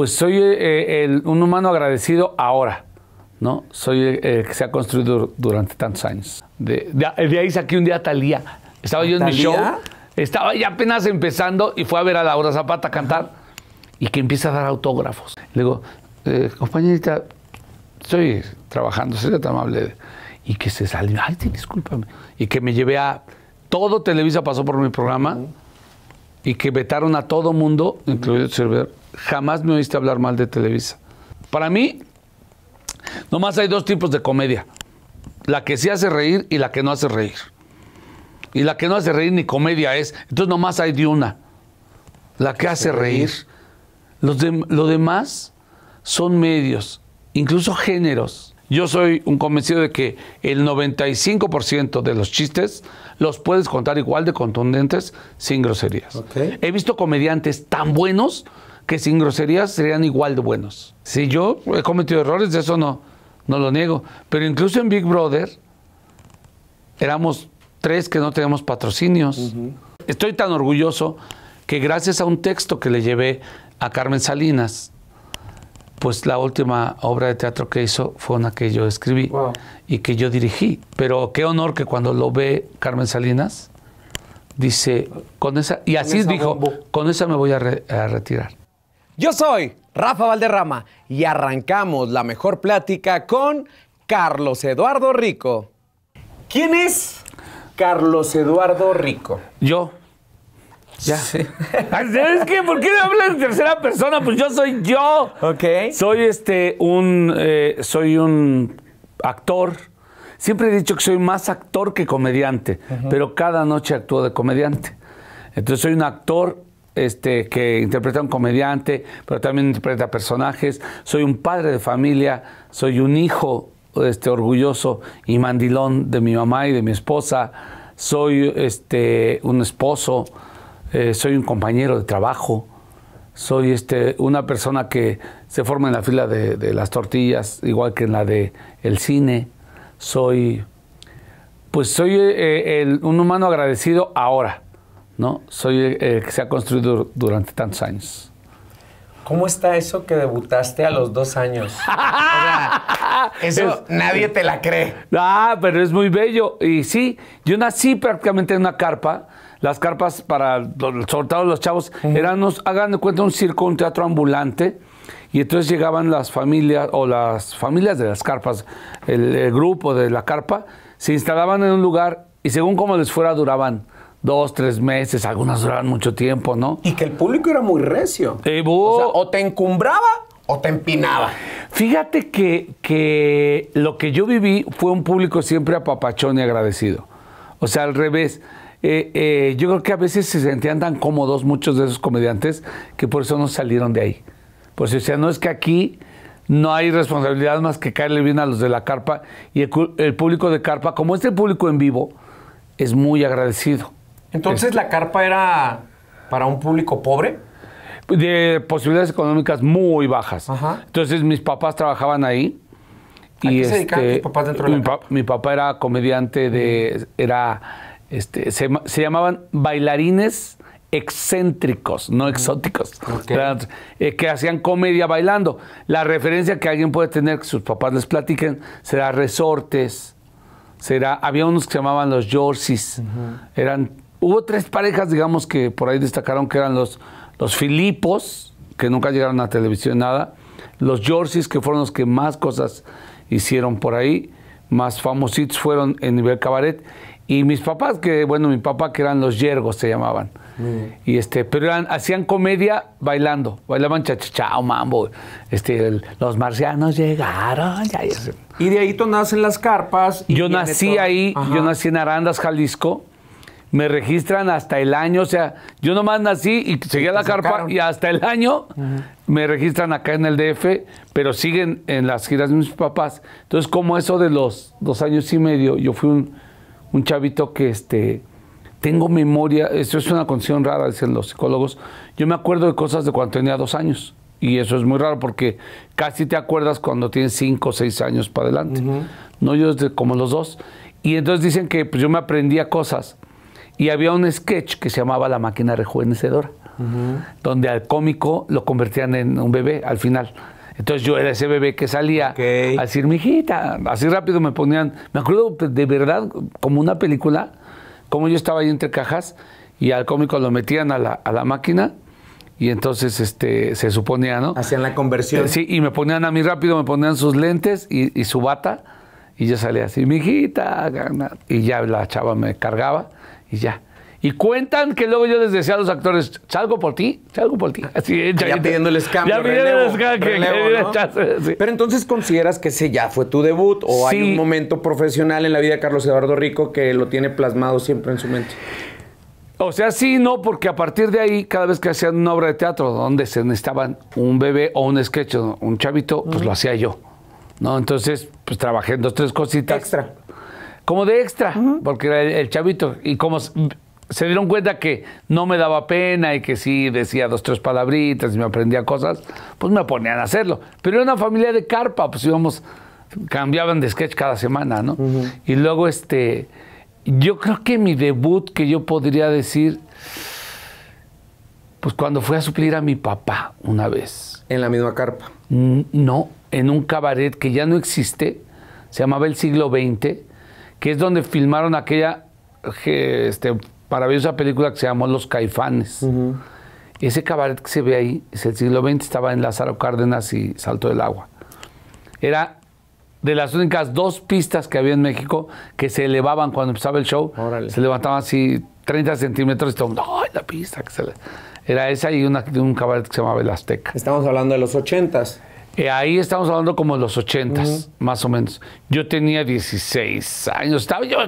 pues soy eh, eh, un humano agradecido ahora, ¿no? Soy el que se ha construido durante tantos años. De, de, eh, de ahí saqué un día Talía. Estaba yo en mi show, estaba ya apenas empezando y fue a ver a Laura Zapata cantar y que empieza a dar autógrafos. Le digo, compañerita, estoy trabajando, sería tan amable. Y que se salió, ay, discúlpame. Y que me llevé a todo Televisa pasó por mi programa y que vetaron a todo mundo, incluido el servidor, jamás me oíste hablar mal de Televisa. Para mí, nomás hay dos tipos de comedia. La que sí hace reír y la que no hace reír. Y la que no hace reír ni comedia es. Entonces nomás hay de una. La que hace reír. Los lo demás son medios, incluso géneros yo soy un convencido de que el 95% de los chistes los puedes contar igual de contundentes sin groserías. He visto comediantes tan buenos que sin groserías serían igual de buenos. Si yo he cometido errores, de eso no, no lo niego. Pero incluso en Big Brother éramos tres que no teníamos patrocinios. Estoy tan orgulloso que gracias a un texto que le llevé a Carmen Salinas, pues la última obra de teatro que hizo fue una que yo escribí y que yo dirigí. Pero qué honor que cuando lo ve Carmen Salinas, dice, con esa, y así dijo, con esa me voy a, a retirar. Yo soy Rafa Valderrama y arrancamos la mejor plática con Carlos Eduardo Rico. ¿Quién es Carlos Eduardo Rico? Yo. Ya. ¿Sabes qué? ¿Por qué hablas en tercera persona? Pues yo soy yo. Ok. Soy este, un, eh, soy un actor. Siempre he dicho que soy más actor que comediante, pero cada noche actúo de comediante. Entonces soy un actor este, que interpreta a un comediante, pero también interpreta personajes. Soy un padre de familia, soy un hijo este, orgulloso y mandilón de mi mamá y de mi esposa. Soy este, un esposo eh, soy un compañero de trabajo, soy este, una persona que se forma en la fila de, las tortillas, igual que en la del cine, soy, pues soy eh, un humano agradecido ahora, ¿no? Soy el que se ha construido durante tantos años. ¿Cómo está eso que debutaste a los dos años? eso nadie te la cree. Ah, pero es muy bello. Y sí, yo nací prácticamente en una carpa las carpas para, soltados de los chavos, eran, hagan cuenta, un circo, un teatro ambulante. Y entonces llegaban las familias o las familias de las carpas, el, grupo de la carpa, se instalaban en un lugar y según como les fuera duraban dos, tres meses, algunas duraban mucho tiempo, ¿no? Y que el público era muy recio. o, o, te encumbraba o te empinaba. Fíjate que, que lo que yo viví fue un público siempre apapachón y agradecido. O sea, al revés eh, eh, yo creo que a veces se sentían tan cómodos muchos de esos comediantes que por eso no salieron de ahí. pues o sea no es que aquí no hay responsabilidad más que caerle bien a los de la carpa y el, público de carpa, como este público en vivo, es muy agradecido. Entonces la carpa era para un público pobre. De posibilidades económicas muy bajas. Entonces mis papás trabajaban ahí. ¿A y qué se dedicaban este, tus papás dentro de la mi, mi papá era comediante de... era este, se, llamaban bailarines excéntricos, no exóticos, eh, que hacían comedia bailando. La referencia que alguien puede tener, que sus papás les platiquen, será resortes, será, había unos que se llamaban los Yorsis, eran, hubo tres parejas, digamos, que por ahí destacaron, que eran los, los Filipos, que nunca llegaron a televisión nada, los Yorsis, que fueron los que más cosas hicieron por ahí, más famositos fueron en nivel cabaret, y mis papás, que bueno, mi papá que eran los yergos se llamaban. Y este, pero eran, hacían comedia bailando, bailaban chachachao, mambo, este, los marcianos llegaron. Y de ahí tú nacen las carpas. yo nací ahí, yo nací en Arandas, Jalisco. Me registran hasta el año, o sea, yo nomás nací y a la carpa y hasta el año me registran acá en el DF, pero siguen en las giras de mis papás. Entonces, como eso de los dos años y medio, yo fui un un chavito que este, tengo memoria, eso es una condición rara, dicen los psicólogos, yo me acuerdo de cosas de cuando tenía dos años. Y eso es muy raro porque casi te acuerdas cuando tienes cinco o seis años para adelante. No yo desde como los dos. Y entonces dicen que pues, yo me aprendía cosas. Y había un sketch que se llamaba La máquina rejuvenecedora, donde al cómico lo convertían en un bebé al final. Entonces yo era ese bebé que salía a decir, mijita, así rápido me ponían. Me acuerdo de verdad, como una película, como yo estaba ahí entre cajas y al cómico lo metían a la, máquina y entonces este se suponía, ¿no? Hacían la conversión. Eh, sí, y me ponían a mí rápido, me ponían sus lentes y, y su bata, y yo salía así, mijita, y ya la chava me cargaba, y ya. Y cuentan que luego yo les decía a los actores, salgo por ti, salgo por ti. ya, pidiéndoles cambio. Ya Pero entonces consideras que ese ya fue tu debut o hay un momento profesional en la vida de Carlos Eduardo Rico que lo tiene plasmado siempre en su mente. O sea, sí, no, porque a partir de ahí, cada vez que hacían una obra de teatro donde se necesitaban un bebé o un sketch, un chavito, pues lo hacía yo. ¿No? Entonces, pues trabajé en dos, tres cositas. Extra. Como de extra, porque era el, el chavito. Y como se dieron cuenta que no me daba pena y que sí decía dos, tres palabritas y me aprendía cosas, pues me ponían a hacerlo. Pero era una familia de carpa, pues íbamos, cambiaban de sketch cada semana, ¿no? Y luego, este, yo creo que mi debut que yo podría decir, pues cuando fui a suplir a mi papá una vez. ¿En la misma carpa? No, en un cabaret que ya no existe, se llamaba El Siglo XX, que es donde filmaron aquella este, para ver esa película que se llamó Los Caifanes. Ese cabaret que se ve ahí es el siglo XX, estaba en Lázaro Cárdenas y Salto del Agua. Era de las únicas dos pistas que había en México que se elevaban cuando empezaba el show. Se levantaban así 30 centímetros y todo ¡ay, la pista! Que se Era esa y un cabaret que se llamaba El Azteca. Estamos hablando de los 80s. Eh, ahí estamos hablando como los 80s, más o menos. Yo tenía 16 años, estaba yo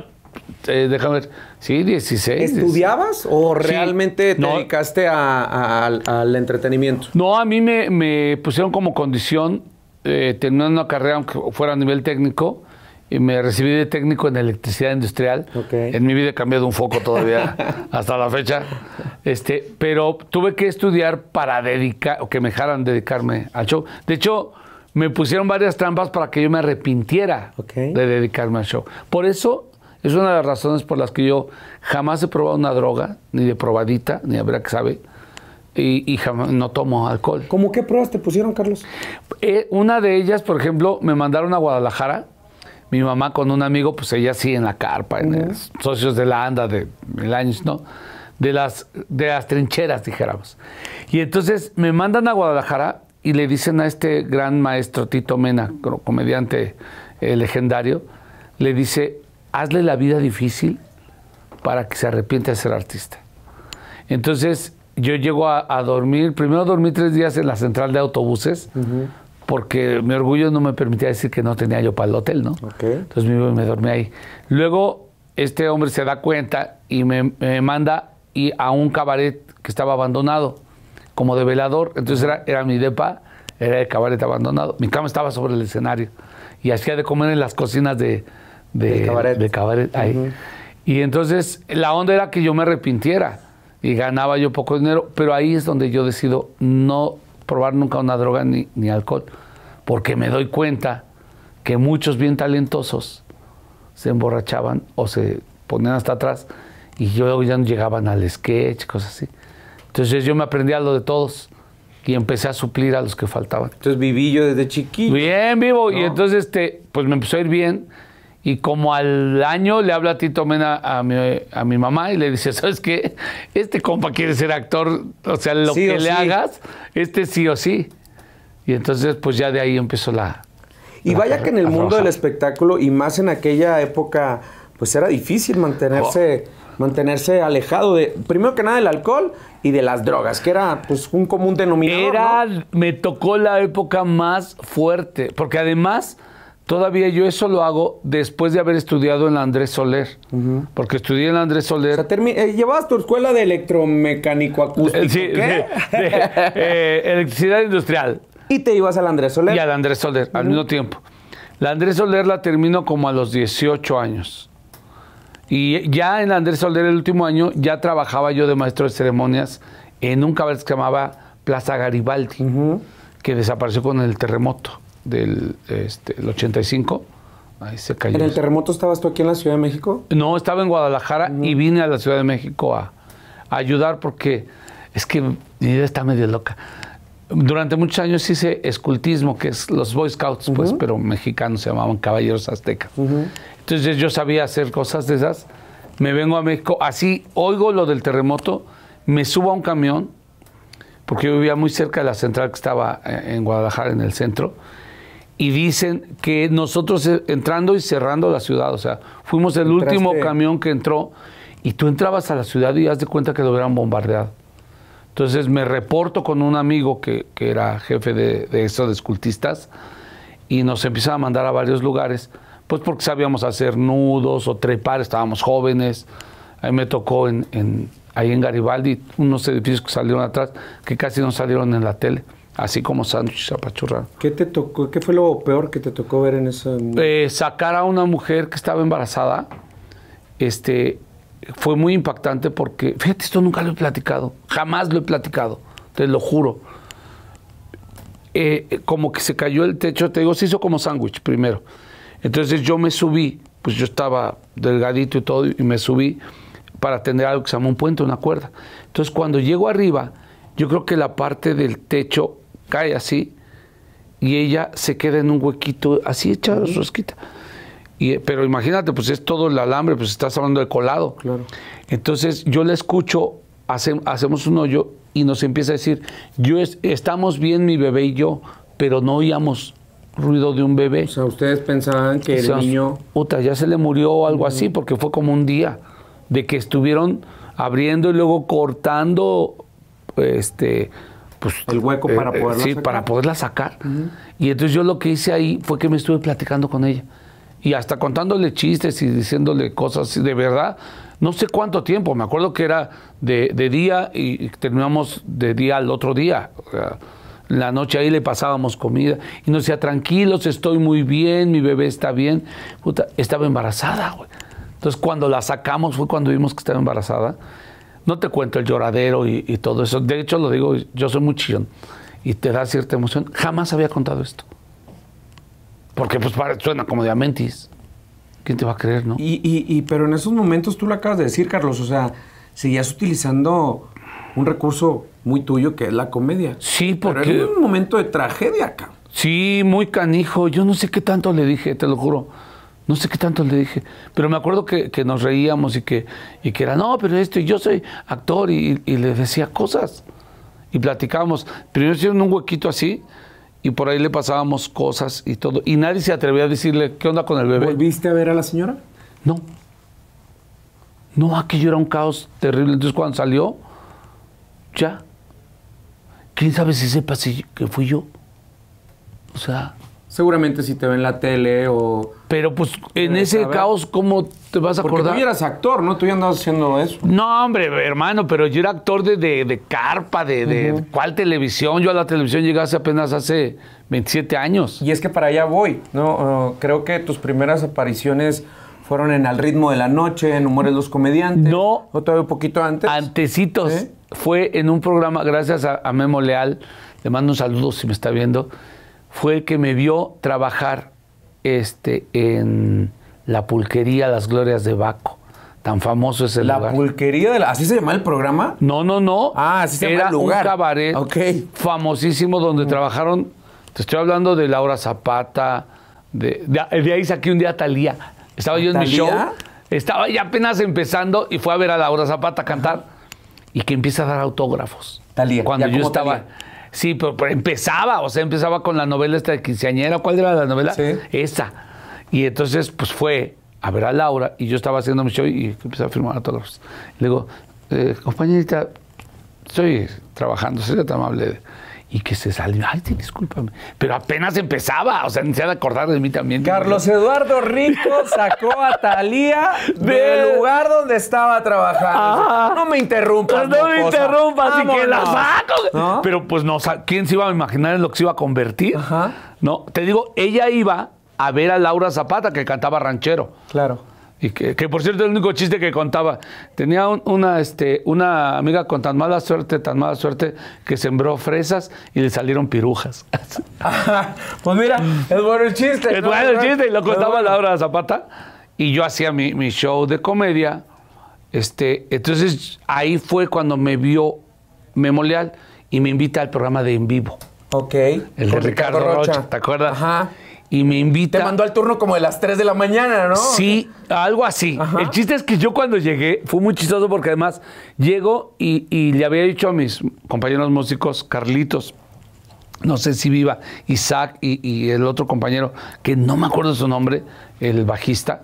eh, déjame ver, sí, 16. ¿Estudiabas o realmente te dedicaste al, entretenimiento? No, a mí me, me pusieron como condición eh, una carrera, aunque fuera a nivel técnico, y me recibí de técnico en electricidad industrial. En mi vida he cambiado un foco todavía hasta la fecha. Este, pero tuve que estudiar para dedicar, o que me dejaran dedicarme al show. De hecho, me pusieron varias trampas para que yo me arrepintiera de dedicarme al show. Por eso es una de las razones por las que yo jamás he probado una droga, ni de probadita, ni habrá que sabe, y, no tomo alcohol. ¿Cómo qué pruebas te pusieron, Carlos? Eh, una de ellas, por ejemplo, me mandaron a Guadalajara. Mi mamá con un amigo, pues ella sí en la carpa, en socios de la ANDA de mil años, ¿no? De las, de las trincheras, dijéramos. Y entonces me mandan a Guadalajara y le dicen a este gran maestro Tito Mena, comediante eh, legendario, le dice, hazle la vida difícil para que se arrepiente de ser artista. Entonces, yo llego a, dormir, primero dormí tres días en la central de autobuses, porque mi orgullo no me permitía decir que no tenía yo para el hotel, ¿no? Entonces me, dormí ahí. Luego, este hombre se da cuenta y me, manda y a un cabaret que estaba abandonado, como de velador. Entonces era, era mi depa, era el cabaret abandonado. Mi cama estaba sobre el escenario y hacía de comer en las cocinas de, de cabaret. De cabaret ahí. Y entonces la onda era que yo me arrepintiera y ganaba yo poco dinero, pero ahí es donde yo decido no probar nunca una droga ni, ni alcohol, porque me doy cuenta que muchos bien talentosos se emborrachaban o se ponían hasta atrás y yo ya no llegaban al sketch, cosas así. Entonces yo me aprendí a lo de todos y empecé a suplir a los que faltaban. Entonces viví yo desde chiquito. Bien vivo y entonces este, pues me empezó a ir bien y como al año le habla Tito Mena a mi, a mi mamá y le dice, ¿sabes qué? Este compa quiere ser actor, o sea, lo que le hagas, este sí o sí. Y entonces pues ya de ahí empezó la... Y vaya que en el mundo del espectáculo y más en aquella época, pues era difícil mantenerse... Oh. mantenerse alejado de, primero que nada, del alcohol y de las drogas, que era pues un común denominador. Era, me tocó la época más fuerte, porque además Todavía yo eso lo hago después de haber estudiado en Andrés Soler, porque estudié en Andrés Soler. O eh, llevabas tu escuela de electromecánico acústico. Eh, eh, electricidad industrial. Y te ibas al Andrés Soler. Y al Andrés Soler, al mismo tiempo. La Andrés Soler la termino como a los 18 años. Y ya en Andrés Soler el último año ya trabajaba yo de maestro de ceremonias en un cabal que se llamaba Plaza Garibaldi, que desapareció con el terremoto del este, el 85. Ahí se cayó. ¿En el terremoto estabas tú aquí en la Ciudad de México? No, estaba en Guadalajara y vine a la Ciudad de México a, ayudar porque es que mi vida está medio loca. Durante muchos años hice escultismo, que es los Boy Scouts, pues, pero mexicanos se llamaban caballeros aztecas. Entonces yo sabía hacer cosas de esas. Me vengo a México, así oigo lo del terremoto, me subo a un camión, porque yo vivía muy cerca de la central que estaba eh, en Guadalajara, en el centro, y dicen que nosotros eh, entrando y cerrando la ciudad, o sea, fuimos el último camión que entró y tú entrabas a la ciudad y haz de cuenta que lo hubieran bombardeado. Entonces me reporto con un amigo que, era jefe de, de estos escultistas y nos empieza a mandar a varios lugares, pues porque sabíamos hacer nudos o trepar, estábamos jóvenes. A me tocó en, ahí en Garibaldi unos edificios que salieron atrás que casi no salieron en la tele así como sándwiches apachurrados. ¿Qué te tocó? ¿Qué fue lo peor que te tocó ver en eso? Eh, sacar a una mujer que estaba embarazada, este, fue muy impactante porque, fíjate, esto nunca lo he platicado, jamás lo he platicado, te lo juro. Eh, eh, como que se cayó el techo, te digo, se hizo como sándwich primero. Entonces yo me subí, pues yo estaba delgadito y todo, y me subí para tener algo que se llama un puente, una cuerda. Entonces cuando llego arriba, yo creo que la parte del techo cae así y ella se queda en un huequito así su rosquita. Y, pero imagínate, pues es todo el alambre, pues estás hablando de colado. Claro. Entonces yo la escucho, hacemos un hoyo y nos empieza a decir, yo estamos bien mi bebé y yo, pero no oíamos ruido de un bebé. O sea, ustedes pensaban que el o niño... ya se le murió o algo así, porque fue como un día de que estuvieron abriendo y luego cortando este pues, el hueco eh, para poderla eh, poderla sí, para poderla sacar. Y entonces yo lo que hice ahí fue que me estuve platicando con ella. Y hasta contándole chistes y diciéndole cosas de verdad, no sé cuánto tiempo, me acuerdo que era de, de día y terminamos de día al otro día. La noche ahí le pasábamos comida y nos decía, tranquilos, estoy muy bien, mi bebé está bien. Puta, estaba embarazada, güey. Entonces cuando la sacamos fue cuando vimos que estaba embarazada no te cuento el lloradero y, todo eso. De hecho, lo digo, yo soy muy chillón y te da cierta emoción. Jamás había contado esto. Porque pues para, suena como de Amentis. ¿Quién te va a creer, no? Y, y, y, pero en esos momentos tú lo acabas de decir, Carlos. O sea, seguías utilizando un recurso muy tuyo que es la comedia. Sí, porque... Pero era un momento de tragedia acá. Sí, muy canijo. Yo no sé qué tanto le dije, te lo juro. No sé qué tanto le dije, pero me acuerdo que, nos reíamos y que, que era, no, pero esto, y yo soy actor y, y, le decía cosas. Y platicábamos, primero hicieron un huequito así y por ahí le pasábamos cosas y todo. Y nadie se atrevía a decirle, ¿qué onda con el bebé? ¿Volviste a ver a la señora? No. No, aquello era un caos terrible. Entonces cuando salió, ya. ¿Quién sabe si sepa si que fui yo? O sea, seguramente si te ven la tele o... Pero pues en eh, ese caos, ¿cómo te vas a acordar? Porque tú eras actor, ¿no? Tú ya andabas haciendo eso. No, hombre, hermano, pero yo era actor de, carpa, de, de cuál televisión. Yo a la televisión llegaste apenas hace 27 años. Y es que para allá voy, ¿no? creo que tus primeras apariciones fueron en Al ritmo de la noche, en Humores los comediantes. No. O todavía un poquito antes. Antecitos. ¿Eh? Fue en un programa, gracias a, a Memo Leal, le mando un saludo si me está viendo fue el que me vio trabajar este, en la pulquería Las Glorias de Baco. Tan famoso es el la pulquería de la, ¿Así se llama el programa? No, no, no. Ah, así se llama el lugar. un cabaret famosísimo donde trabajaron. Te estoy hablando de Laura Zapata. De, de, hice ahí saqué un día Talía. Estaba yo en mi show. Estaba ya apenas empezando y fue a ver a Laura Zapata cantar. Y que empieza a dar autógrafos. Talía. Cuando yo estaba. Sí, pero, empezaba, o sea, empezaba con la novela esta de quinceañera. ¿Cuál era la novela? Sí. Esa. Y entonces, pues fue a ver a Laura y yo estaba haciendo mi show y empecé a firmar todos. Le digo, eh, compañerita, estoy trabajando, sería tan amable y que se salió. Ay, discúlpame. Pero apenas empezaba, o sea, ni se ha de acordar de mí también. Carlos Eduardo Rico sacó a Talía del lugar donde estaba trabajando. Ah. No me interrumpas. Pues no me interrumpas, así que la saco. Pero pues no, ¿quién se iba a imaginar en lo que se iba a convertir? Ajá. No, te digo, ella iba a ver a Laura Zapata que cantaba ranchero. Claro. Y que, por cierto, el único chiste que contaba, tenía una, este, una amiga con tan mala suerte, tan mala suerte, que sembró fresas y le salieron pirujas. pues mira, es bueno el chiste. Es bueno el chiste, y lo contaba Laura Zapata. Y yo hacía mi, show de comedia. Este, entonces ahí fue cuando me vio Memorial y me invita al programa de En Vivo. Ok. El de Ricardo, Rocha. ¿te acuerdas? Ajá y me invita. Te mandó al turno como de las 3 de la mañana, ¿no? Sí, algo así. El chiste es que yo cuando llegué, fue muy chistoso porque además llego y, le había dicho a mis compañeros músicos, Carlitos, no sé si viva, Isaac y, el otro compañero, que no me acuerdo su nombre, el bajista.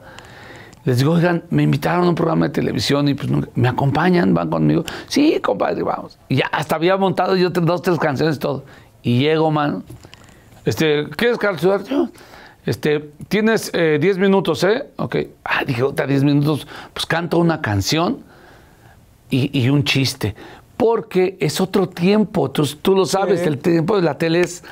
Les digo, oigan, me invitaron a un programa de televisión y pues me acompañan, van conmigo. Sí, compadre, vamos. Y ya hasta había montado yo dos, tres canciones, todo. Y llego, mano, este, es, Carlos Este, tienes 10 eh, minutos, ¿eh? Ok. Ah, dije, otra 10 minutos. Pues canto una canción y, un chiste. Porque es otro tiempo. Tú, tú lo sabes, el tiempo de la tele es.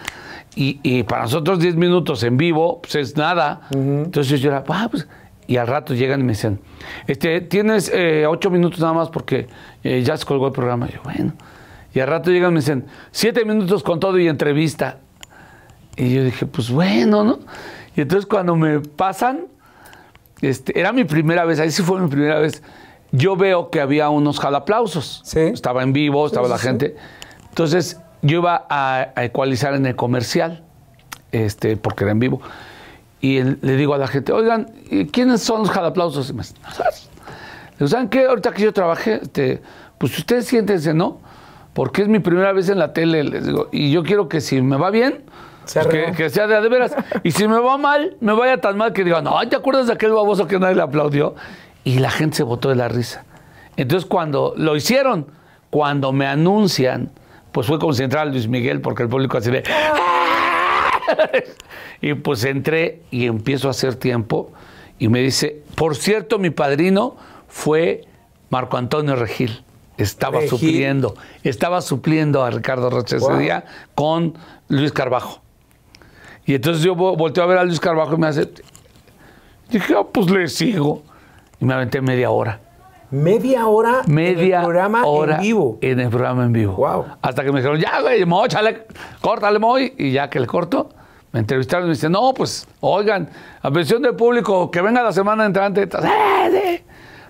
Y, para nosotros 10 minutos en vivo, pues es nada. Entonces yo era, ah, pues. Y al rato llegan y me dicen, este, tienes 8 eh, minutos nada más porque eh, ya se colgó el programa. yo, bueno. Y al rato llegan y me dicen, 7 minutos con todo y entrevista. Y yo dije, pues bueno, ¿no? Y entonces cuando me pasan, este, era mi primera vez, ahí sí fue mi primera vez, yo veo que había unos jalaplausos. ¿Sí? Estaba en vivo, estaba la gente. Entonces yo iba a, ecualizar en el comercial, este, porque era en vivo. Y le digo a la gente, oigan, ¿quiénes son los jalaplausos? Y me dicen, ¿saben qué? Ahorita que yo trabajé, este, pues ustedes siéntense, ¿no? Porque es mi primera vez en la tele, les digo, y yo quiero que si me va bien, que, sea ah, de, veras. Y si me va mal, me vaya tan mal que digan, no, ¿te acuerdas de aquel baboso que nadie le aplaudió? Y la gente se botó de la risa. Entonces, cuando lo hicieron, cuando me anuncian, pues fue como si Luis Miguel, porque el público así de. Ah". y pues entré y empiezo a hacer tiempo. Y me dice, por cierto, mi padrino fue Marco Antonio Regil. Estaba supliendo, estaba supliendo a Ricardo Rocha ese día con Luis Carbajo. Y entonces yo volteo a ver a Luis Carvajal y me hace. Dije, ah, pues le sigo. Y me aventé media hora. Media hora media en el programa en vivo. En el programa en vivo. Wow. Hasta que me dijeron, ya, güey, mochale, chale, córtale, Y ya que le corto, me entrevistaron y me dicen, no, pues, oigan, atención del público, que venga la semana entrante.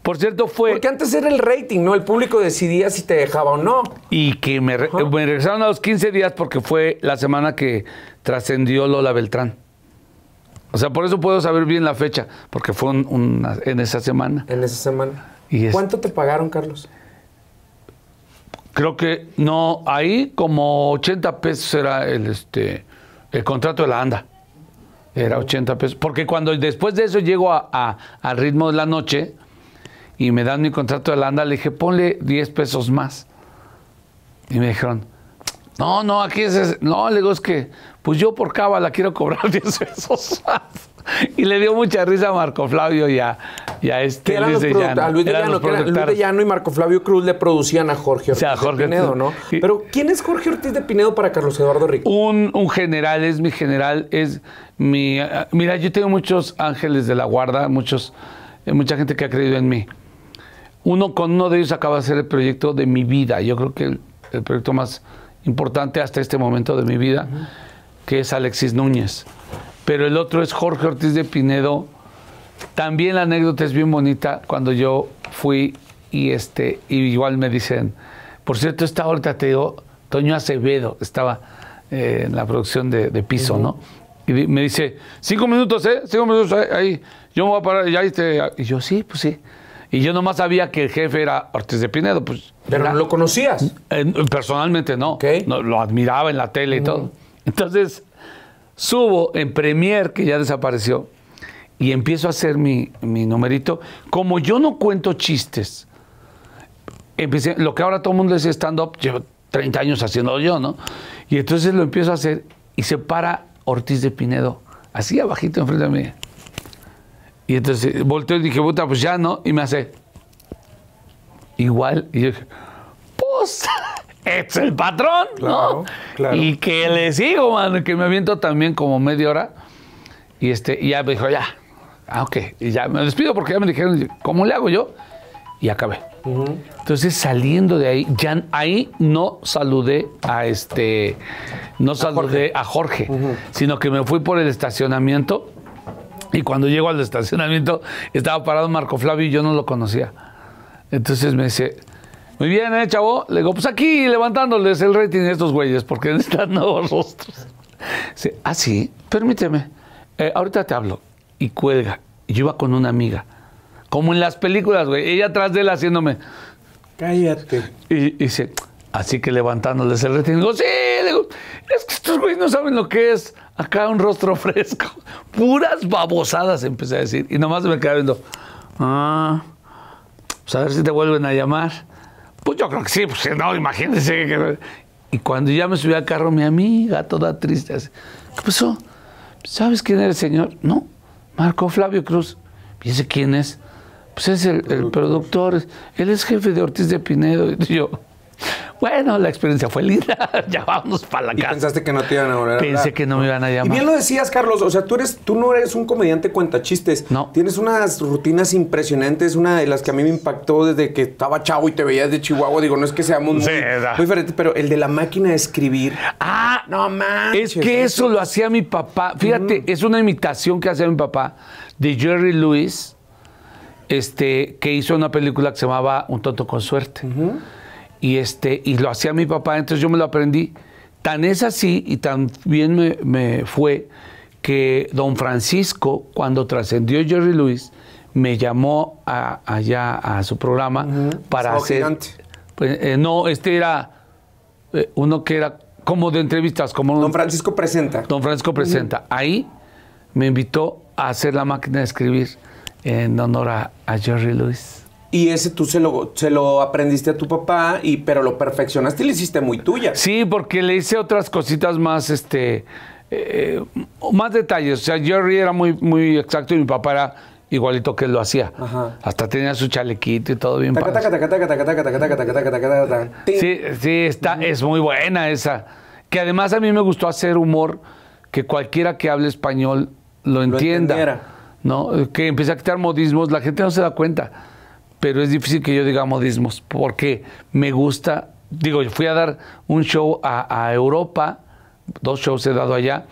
Por cierto, fue. Porque antes era el rating, ¿no? El público decidía si te dejaba o no. Y que me regresaron a los 15 días porque fue la semana que trascendió Lola Beltrán. O sea, por eso puedo saber bien la fecha, porque fue en esa semana. En esa semana. ¿Cuánto te pagaron, Carlos? Creo que no, ahí como 80 pesos era el este el contrato de la ANDA. Era 80 pesos. Porque cuando después de eso llego al ritmo de la noche y me dan mi contrato de la ANDA, le dije, ponle 10 pesos más. Y me dijeron, no, no, aquí es. No, le digo, es que pues yo por cábala quiero cobrar 10 pesos y le dio mucha risa a Marco Flavio y a, este Luis de Llano. Luis de Llano, y Marco Flavio Cruz le producían a Jorge Ortiz de Pinedo, ¿no? Pero ¿quién es Jorge Ortiz de Pinedo para Carlos Eduardo Rico? Un, general, es mi general, es mi... mira, yo tengo muchos ángeles de la guarda, muchos, eh, mucha gente que ha creído en mí. Uno con uno de ellos acaba de ser el proyecto de mi vida. Yo creo que el, proyecto más importante hasta este momento de mi vida que es Alexis Núñez. Pero el otro es Jorge Ortiz de Pinedo. También la anécdota es bien bonita cuando yo fui y este y igual me dicen, por cierto, esta ahorita te digo, Toño Acevedo estaba eh, en la producción de, Piso, ¿no? Y me dice, cinco minutos, ¿eh? Cinco minutos, ahí, yo me voy a parar y ahí te... Y yo, sí, pues sí. Y yo nomás sabía que el jefe era Ortiz de Pinedo. Pues, Pero no lo conocías. personalmente no. Lo admiraba en la tele y todo. Entonces subo en premier que ya desapareció, y empiezo a hacer mi, numerito. Como yo no cuento chistes, empecé, lo que ahora todo el mundo dice stand-up, llevo 30 años haciendo yo, ¿no? Y entonces lo empiezo a hacer y se para Ortiz de Pinedo, así abajito enfrente de mí. Y entonces volteo y dije, puta, pues ya no, y me hace igual. Y yo dije, pues es el patrón, ¿no? Claro. Y que le sigo, mano, que me aviento también como media hora. Y este, ya me dijo, ya, ah, ok. Y ya me despido porque ya me dijeron, ¿cómo le hago yo? Y acabé. Entonces, saliendo de ahí, ya ahí no saludé a este, no saludé a Jorge, sino que me fui por el estacionamiento. Y cuando llego al estacionamiento, estaba parado Marco Flavio y yo no lo conocía. Entonces me dice, muy bien, ¿eh, chavo? Le digo, pues aquí levantándoles el rating a estos güeyes, porque necesitan nuevos rostros. Dice, Ah, sí, permíteme. Eh, ahorita te hablo. Y cuelga. Y Yo iba con una amiga. Como en las películas, güey. Ella atrás de él haciéndome. Cállate. Y, dice, así que levantándoles el rating. Digo, sí, le digo, es que estos güeyes no saben lo que es acá un rostro fresco. Puras babosadas, empecé a decir. Y nomás me quedé viendo. Ah, pues a ver si te vuelven a llamar. Pues yo creo que sí, pues no, imagínense. Y cuando ya me subí al carro, mi amiga, toda triste, ¿qué pasó? ¿Sabes quién era el señor? No, Marco Flavio Cruz. ¿Y ese ¿quién es? Pues es el, el productor. Él es jefe de Ortiz de Pinedo. Y yo, bueno, la experiencia fue linda, ya vamos para la casa. ¿Y pensaste que no te iban a Pensé que no me iban a llamar. Y bien lo decías, Carlos, o sea, tú, eres, tú no eres un comediante chistes, No. Tienes unas rutinas impresionantes, una de las que a mí me impactó desde que estaba chavo y te veías de Chihuahua. Digo, no es que seamos muy, diferentes, pero el de la máquina de escribir. Ah, no manches. Es que eso lo hacía mi papá. Fíjate, es una imitación que hacía mi papá de Jerry Lewis, este, que hizo una película que se llamaba Un tonto con suerte y, este, y lo hacía mi papá, entonces yo me lo aprendí. Tan es así y tan bien me, fue que don Francisco, cuando trascendió Jerry luis me llamó allá a su programa para hacer... Pues, eh, no, este era eh, uno que era como de entrevistas, como... Don Francisco presenta. Don Francisco presenta. Ahí me invitó a hacer la máquina de escribir en honor a, Jerry luis y ese tú se lo, se lo aprendiste a tu papá, y, pero lo perfeccionaste y lo hiciste muy tuya. Sí, porque le hice otras cositas más, este, más detalles. O sea, Jerry era muy, muy exacto y mi papá era igualito que él lo hacía. Hasta tenía su chalequito y todo bien. Sí, sí, está, es muy buena esa. Que además a mí me gustó hacer humor que cualquiera que hable español lo entienda. ¿no? Que empieza a quitar modismos, la gente no se da cuenta pero es difícil que yo diga modismos, porque me gusta, digo, yo fui a dar un show a, Europa, dos shows he dado allá,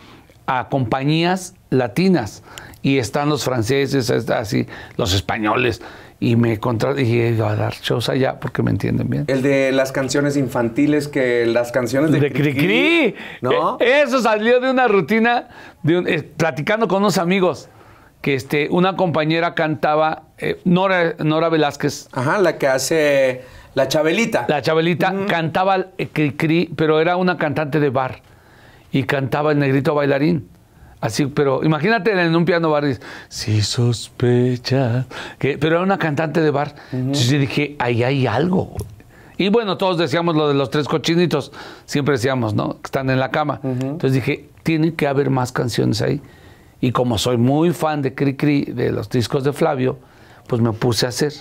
a compañías latinas, y están los franceses, así, los españoles, y me contraté y a dar shows allá porque me entienden bien. El de las canciones infantiles, que las canciones de, de Cri -cri. ¿No? E-, eso salió de una rutina, de eh, platicando con unos amigos que este, una compañera cantaba, eh, Nora, Velázquez. Ajá, la que hace la Chabelita. La Chabelita cantaba eh, pero era una cantante de bar y cantaba el negrito bailarín. Así, pero imagínate en un piano bar, dice, si sospecha, que, pero era una cantante de bar. Entonces dije, ahí hay algo. Y bueno, todos decíamos lo de los tres cochinitos, siempre decíamos, ¿no? Que están en la cama. Entonces dije, tiene que haber más canciones ahí. Y como soy muy fan de Cricri, de los discos de Flavio, pues me puse a hacer.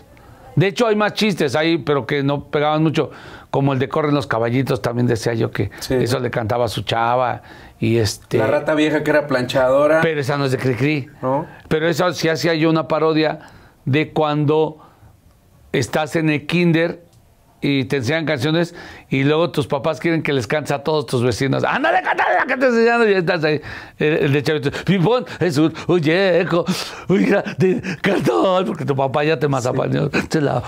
De hecho, hay más chistes ahí, pero que no pegaban mucho, como el de Corren los Caballitos, también decía yo que eso le cantaba a su chava. Y este, la rata vieja que era planchadora. Pero esa no es de Cricri. ¿No? Pero esa sí hacía yo una parodia de cuando estás en el kinder y te enseñan canciones y luego tus papás quieren que les cantes a todos tus vecinos. Ándale, cántale la que te enseñando! y estás ahí. El, de chavito, pipón es un viejo, un cartón, porque tu papá ya te mazapaneó. Se la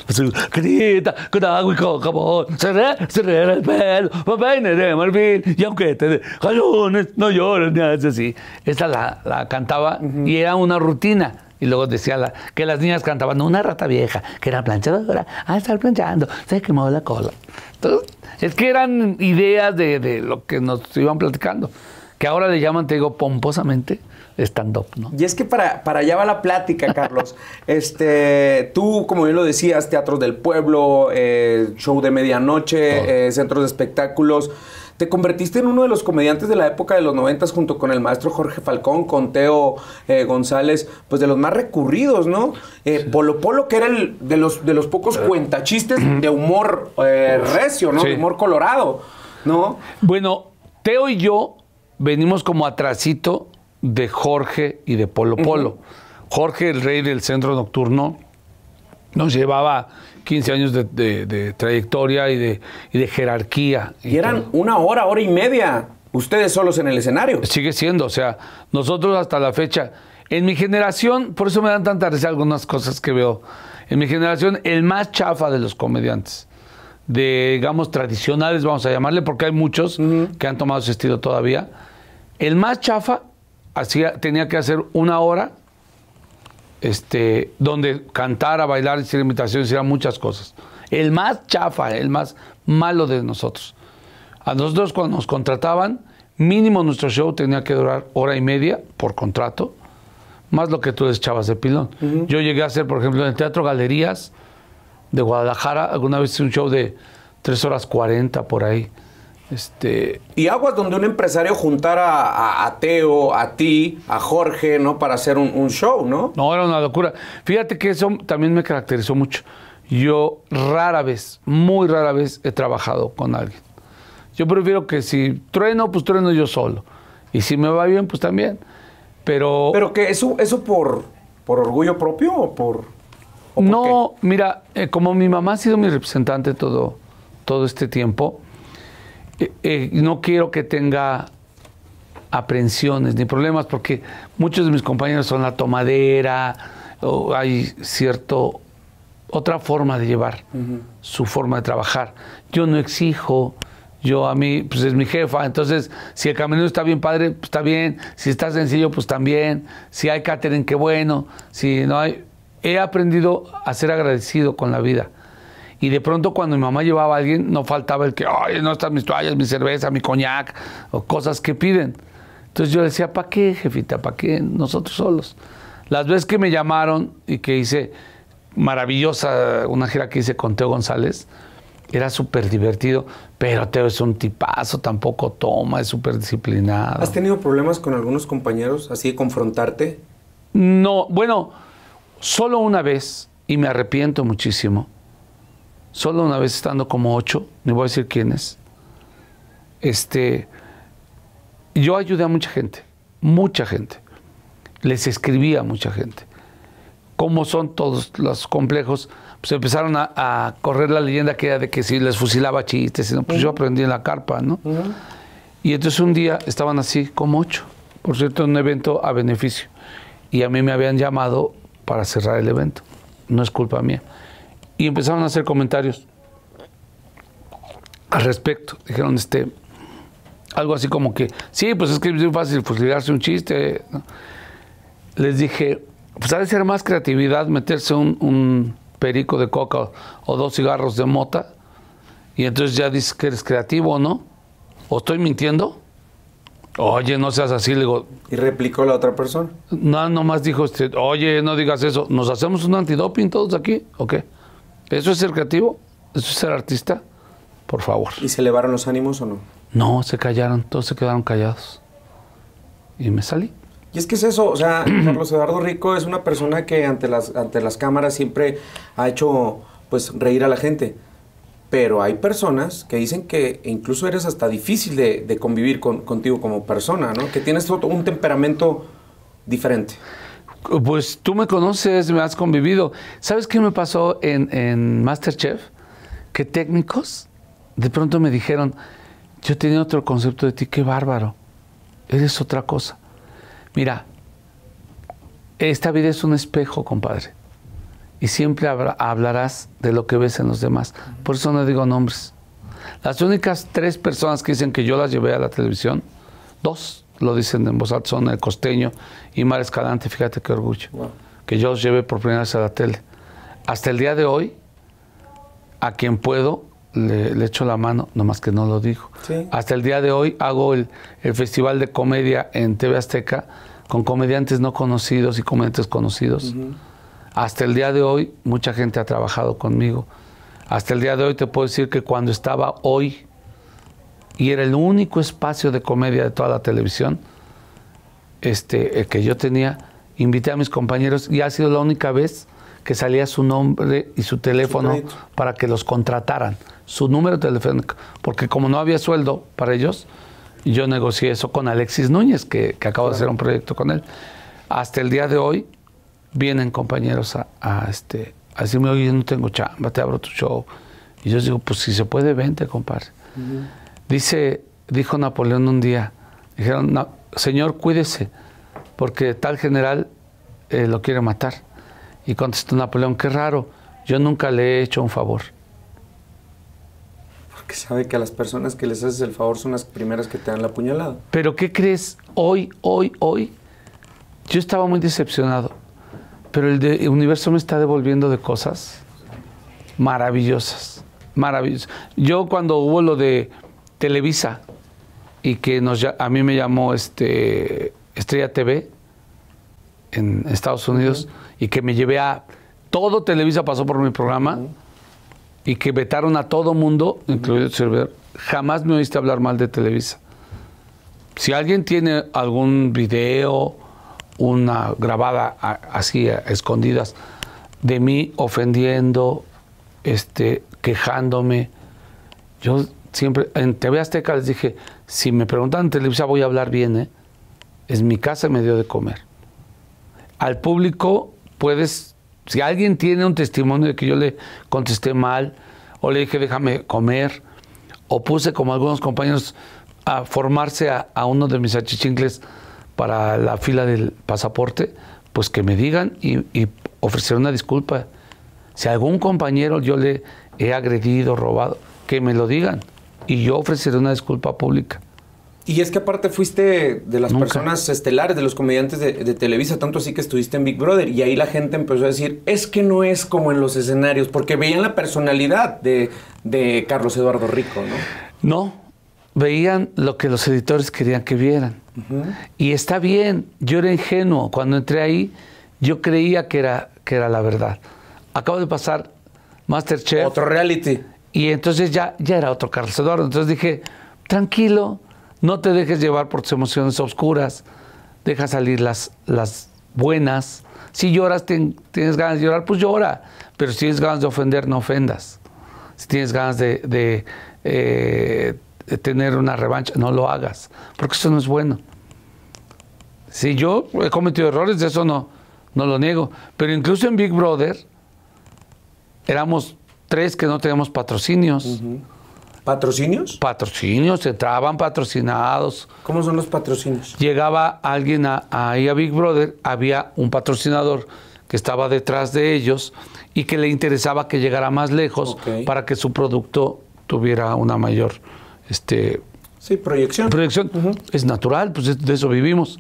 grita con agua y con jabón. Cerré, cerré el pelo, papá y de marfil. Y aunque te de jalones, no llores ni haces así. Esta la, la cantaba y era una rutina y luego decía que las niñas cantaban una rata vieja, que era planchadora, ah, estar planchando, se quemó la cola. Entonces, es que eran ideas de, de lo que nos iban platicando, que ahora le llaman, te digo, pomposamente, stand-up, ¿no? Y es que para, para allá va la plática, Carlos. este, tú, como bien lo decías, teatros del pueblo, eh, show de medianoche, eh, centros de espectáculos. Te convertiste en uno de los comediantes de la época de los noventas junto con el maestro Jorge Falcón, con Teo eh, González, pues de los más recurridos, ¿no? Eh, Polo Polo, que era el de los, de los pocos cuentachistes de humor eh, recio, ¿no? De humor colorado, ¿no? Bueno, Teo y yo venimos como atrasito de Jorge y de Polo Polo. Jorge, el rey del centro nocturno, nos llevaba 15 años de, trayectoria y de, jerarquía. Y, eran una hora, hora y media, ustedes solos en el escenario. Sigue siendo, o sea, nosotros hasta la fecha, en mi generación, por eso me dan tanta risa algunas cosas que veo, en mi generación, el más chafa de los comediantes de, digamos, tradicionales, vamos a llamarle, porque hay muchos que han tomado ese estilo todavía. El más chafa hacía, tenía que hacer una hora este, donde cantar a bailar, hacer imitaciones, eran muchas cosas. El más chafa, el más malo de nosotros. A nosotros cuando nos contrataban, mínimo nuestro show tenía que durar hora y media por contrato, más lo que tú les de pilón. Yo llegué a hacer, por ejemplo, en el Teatro Galerías de Guadalajara, alguna vez un show de 3 horas 40 por ahí. Este, y aguas donde un empresario juntara a, Teo, a ti, a Jorge, ¿no? Para hacer un, show, ¿no? No, era una locura. Fíjate que eso también me caracterizó mucho. Yo rara vez, muy rara vez he trabajado con alguien. Yo prefiero que si trueno, pues trueno yo solo. Y si me va bien, pues también. Pero... ¿Pero que eso, eso por, por orgullo propio o por...? no, mira, eh, como mi mamá ha sido mi representante todo, todo este tiempo eh, eh, no quiero que tenga aprensiones ni problemas, porque muchos de mis compañeros son la tomadera, o hay cierto otra forma de llevar su forma de trabajar. Yo no exijo, yo a mí, pues es mi jefa, entonces si el camino está bien padre, pues está bien, si está sencillo, pues también, si hay catering, qué bueno, si no hay... He aprendido a ser agradecido con la vida y de pronto cuando mi mamá llevaba a alguien, no faltaba el que, ay, no están mis toallas, mi cerveza, mi coñac, o cosas que piden. Entonces yo decía, ¿para qué, jefita? ¿Para qué? Nosotros solos. Las veces que me llamaron y que hice maravillosa, una gira que hice con Teo González, era súper divertido, pero Teo es un tipazo, tampoco toma, es súper disciplinado. ¿Has tenido problemas con algunos compañeros, así de confrontarte? No, bueno, solo una vez, y me arrepiento muchísimo. Solo una vez estando como ocho, ni voy a decir quiénes, este, yo ayudé a mucha gente, mucha gente. Les escribí a mucha gente. ¿Cómo son todos los complejos, pues empezaron a, correr la leyenda que era de que si les fusilaba chistes, sino, pues yo aprendí en la carpa, ¿no? Y entonces un día estaban así como ocho, por cierto, en un evento a beneficio. Y a mí me habían llamado para cerrar el evento. No es culpa mía y empezaron a hacer comentarios al respecto. Dijeron, este, algo así como que, sí, pues es que es muy fácil fusilarse pues, un chiste. Les dije, pues ha de ser más creatividad meterse un, perico de coca o, dos cigarros de mota y entonces ya dices que eres creativo, ¿no? ¿O estoy mintiendo? Oye, no seas así, ¿Y replicó la otra persona? No, nomás dijo, este, oye, no digas eso, ¿nos hacemos un antidoping todos aquí o okay. qué? ¿Eso es ser creativo? ¿Eso es ser artista? Por favor. ¿Y se elevaron los ánimos o no? No, se callaron, todos se quedaron callados. Y me salí. Y es que es eso, o sea, Carlos Eduardo Rico es una persona que ante las, ante las cámaras siempre ha hecho pues reír a la gente. Pero hay personas que dicen que incluso eres hasta difícil de, convivir contigo como persona, ¿no? Que tienes un temperamento diferente. Pues tú me conoces, me has convivido. ¿Sabes qué me pasó en, Masterchef? Que técnicos de pronto me dijeron, yo tenía otro concepto de ti, qué bárbaro. Eres otra cosa. Mira, esta vida es un espejo, compadre. Y siempre hablarás de lo que ves en los demás. Por eso no digo nombres. Las únicas tres personas que dicen que yo las llevé a la televisión, dos, lo dicen en voz son el costeño y Mar Escalante, fíjate qué orgullo, que yo os lleve por primera vez a la tele. Hasta el día de hoy, a quien puedo, le, echo la mano, nomás que no lo dijo. Hasta el día de hoy hago el, festival de comedia en TV Azteca con comediantes no conocidos y comediantes conocidos. Hasta el día de hoy mucha gente ha trabajado conmigo. Hasta el día de hoy te puedo decir que cuando estaba hoy y era el único espacio de comedia de toda la televisión este, eh, que yo tenía. Invité a mis compañeros y ha sido la única vez que salía su nombre y su teléfono para que los contrataran, su número telefónico, porque como no había sueldo para ellos, yo negocié eso con Alexis Núñez, que, acabo de hacer un proyecto con él. Hasta el día de hoy vienen compañeros a, este, decirme, oye, no tengo chamba, te abro tu show. Y yo digo, pues si se puede, vente, compadre. Dice, dijo Napoleón un día, dijeron, señor, cuídese, porque tal general eh, lo quiere matar. Y contestó Napoleón, qué raro, yo nunca le he hecho un favor. Porque sabe que a las personas que les haces el favor son las primeras que te dan la puñalada. Pero ¿qué crees? Hoy, hoy, hoy, yo estaba muy decepcionado, pero el, el universo me está devolviendo de cosas maravillosas, maravillosas. Yo cuando hubo lo de Televisa y que nos, a mí me llamó este, Estrella TV en Estados Unidos y que me llevé a todo Televisa pasó por mi programa y que vetaron a todo mundo, incluido el servidor. Jamás me oíste hablar mal de Televisa. Si alguien tiene algún video, una grabada así escondidas de mí ofendiendo, este, quejándome, yo siempre en TV Azteca les dije, si me preguntan en televisión, voy a hablar bien, ¿eh? es mi casa me dio de comer. Al público puedes, si alguien tiene un testimonio de que yo le contesté mal, o le dije déjame comer, o puse como algunos compañeros a formarse a, uno de mis achichincles para la fila del pasaporte, pues que me digan y, ofrecer una disculpa. Si algún compañero yo le he agredido, robado, que me lo digan y yo ofreceré una disculpa pública. Y es que aparte fuiste de las personas estelares, de los comediantes de, Televisa, tanto así que estuviste en Big Brother. Y ahí la gente empezó a decir, es que no es como en los escenarios, porque veían la personalidad de, Carlos Eduardo Rico, ¿no? No, veían lo que los editores querían que vieran. Y está bien, yo era ingenuo. Cuando entré ahí, yo creía que era, que era la verdad. Acabo de pasar Masterchef. Otro reality. Y entonces ya, ya era otro Carlos Entonces dije, tranquilo, no te dejes llevar por tus emociones oscuras, deja salir las, las buenas. Si lloras, tienes ganas de llorar, pues llora. Pero si tienes ganas de ofender, no ofendas. Si tienes ganas eh, de, tener una revancha, no lo hagas, porque eso no es bueno. Si yo he cometido errores, de eso no, no lo niego. Pero incluso en Big Brother, éramos Tres, que no tenemos patrocinios. ¿Patrocinios? Patrocinios, se traban patrocinados. ¿Cómo son los patrocinios? Llegaba alguien a, ahí a Big Brother, había un patrocinador que estaba detrás de ellos y que le interesaba que llegara más lejos para que su producto tuviera una mayor este, sí, proyección. proyección. Es natural, pues de eso vivimos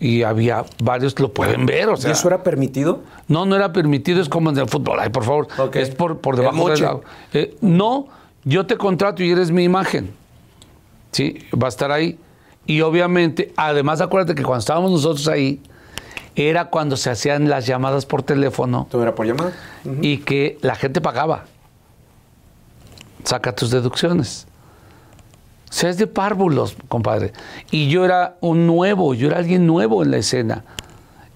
y había varios, lo pueden ver. O sea, ¿Y eso era permitido? No, no era permitido, es como en el fútbol. Ay, por favor, es por, por debajo del eh, no, yo te contrato y eres mi imagen. Sí, va a estar ahí. Y obviamente, además acuérdate que cuando estábamos nosotros ahí, era cuando se hacían las llamadas por teléfono. ¿Todo era por llamada? Y que la gente pagaba. Saca tus deducciones. O sea, es de párvulos, compadre. Y yo era un nuevo, yo era alguien nuevo en la escena.